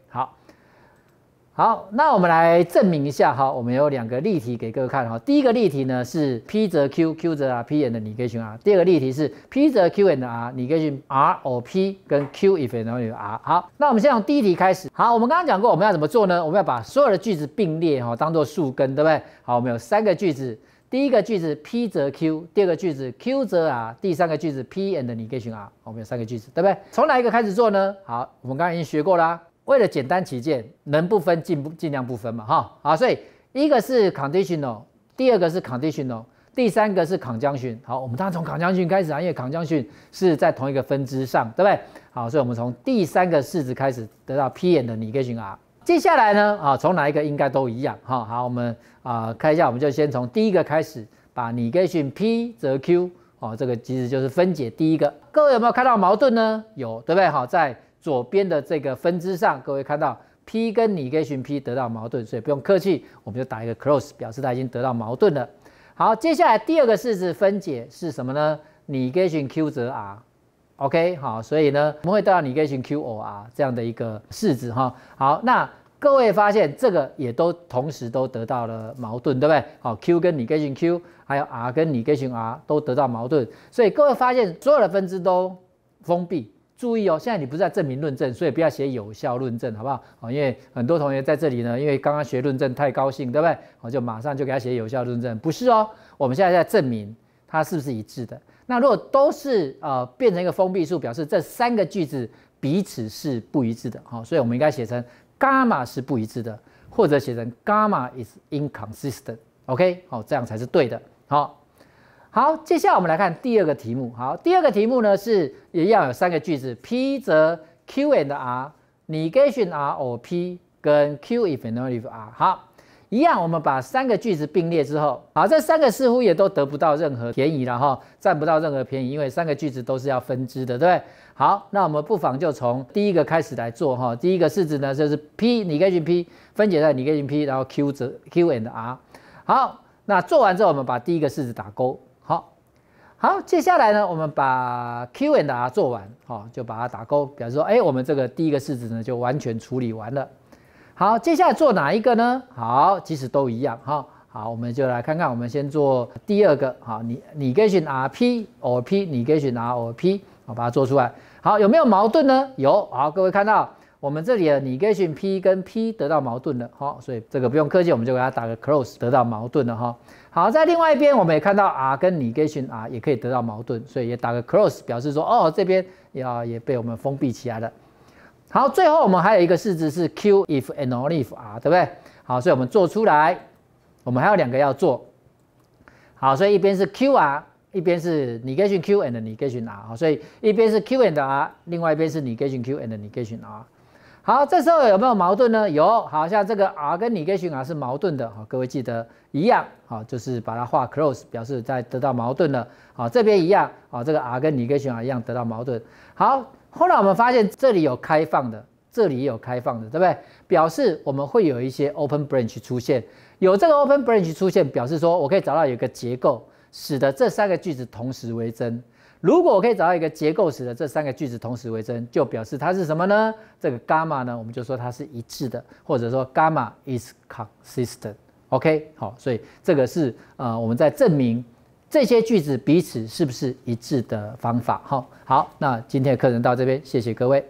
好，那我们来证明一下哈，我们有两个例题给各位看哈。第一个例题呢是 p 则 q，q 则 r p and t i o n R。第二个例题是 p 则 q and 的逆推循 r 或 p 跟 q if 然后有 r。好，那我们先从第一题开始。好，我们刚刚讲过我们要怎么做呢？我们要把所有的句子并列哈，当做树根，对不对？好，我们有三个句子，第一个句子 p 则 q，第二个句子 q 则 R，第三个句子 p and negation R，我们有三个句子，对不对？从哪一个开始做呢？好，我们刚刚已经学过了。为了简单起见，能不分尽尽量不分嘛哈好，所以一个是 conditional，第二个是 conditional，第三个是 c o n 好，我们当然从 c o n 开始啊，因为 c o n 是在同一个分支上，对不对？好，所以我们从第三个式子开始得到 p N 的 negation r。接下来呢，啊，从哪一个应该都一样哈。好，我们啊看一下，我们就先从第一个开始，把 negation p 则 q 哦，这个其实就是分解第一个。各位有没有看到矛盾呢？有，对不对？好，在左边的这个分支上，各位看到 P 跟 negation P 得到矛盾，所以不用客气，我们就打一个 close 表示它已经得到矛盾了。好，接下来第二个式子分解是什么呢？negation Q 者 R，OK，好，所以呢，我们会得到 negation Q R 这样的一个式子哈。好，那各位发现这个也都同时都得到了矛盾，对不对？好，Q 跟 negation Q，还有 R 跟 negation R 都得到矛盾，所以各位发现所有的分支都封闭。注意哦，现在你不是在证明论证，所以不要写有效论证，好不好？哦，因为很多同学在这里呢，因为刚刚学论证太高兴，对不对？我就马上就给他写有效论证，不是哦。我们现在在证明它是不是一致的。那如果都是呃变成一个封闭数，表示这三个句子彼此是不一致的，好，所以我们应该写成伽马是不一致的，或者写成伽马 is inconsistent。OK，好，这样才是对的，好。好，接下来我们来看第二个题目。好，第二个题目呢是也要有三个句子，P 则 Q and R，negation R or P 跟 Q if not if R。好，一样，我们把三个句子并列之后，好，这三个似乎也都得不到任何便宜了哈，占不到任何便宜，因为三个句子都是要分支的，对不对？好，那我们不妨就从第一个开始来做哈。第一个式子呢就是 P negation P 分解在 negation P，然后 Q 则 Q and R。好，那做完之后，我们把第一个式子打勾。好，接下来呢，我们把 Q and R 做完，好，就把它打勾。表示说，哎，我们这个第一个式子呢，就完全处理完了。好，接下来做哪一个呢？好，其实都一样，哈。好，我们就来看看，我们先做第二个，好，你，你 i o 选 R P 或 P，你 i o 选 R 或 P，好，把它做出来。好，有没有矛盾呢？有，好，各位看到，我们这里的 negation P 跟 P 得到矛盾了，哈，所以这个不用客气，我们就给它打个 close，得到矛盾了，哈。好，在另外一边我们也看到 R 跟 negation R 也可以得到矛盾，所以也打个 cross 表示说，哦，这边要也被我们封闭起来了。好，最后我们还有一个式子是 q if and only if r，对不对？好，所以我们做出来，我们还有两个要做。好，所以一边是 q r，一边是 negation q and negation r。所以一边是 q and r，另外一边是 negation q and negation r。好，这时候有没有矛盾呢？有，好像这个 r 跟 negation r 是矛盾的。好，各位记得一样，好，就是把它画 close，表示在得到矛盾了。好，这边一样，好，这个 r 跟 negation r 一样得到矛盾。好，后来我们发现这里有开放的，这里有开放的，对不对？表示我们会有一些 open branch 出现。有这个 open branch 出现，表示说我可以找到有一个结构，使得这三个句子同时为真。如果我可以找到一个结构式的这三个句子同时为真，就表示它是什么呢？这个伽马呢，我们就说它是一致的，或者说伽马 is consistent。OK，好，所以这个是呃我们在证明这些句子彼此是不是一致的方法。好，好，那今天的课程到这边，谢谢各位。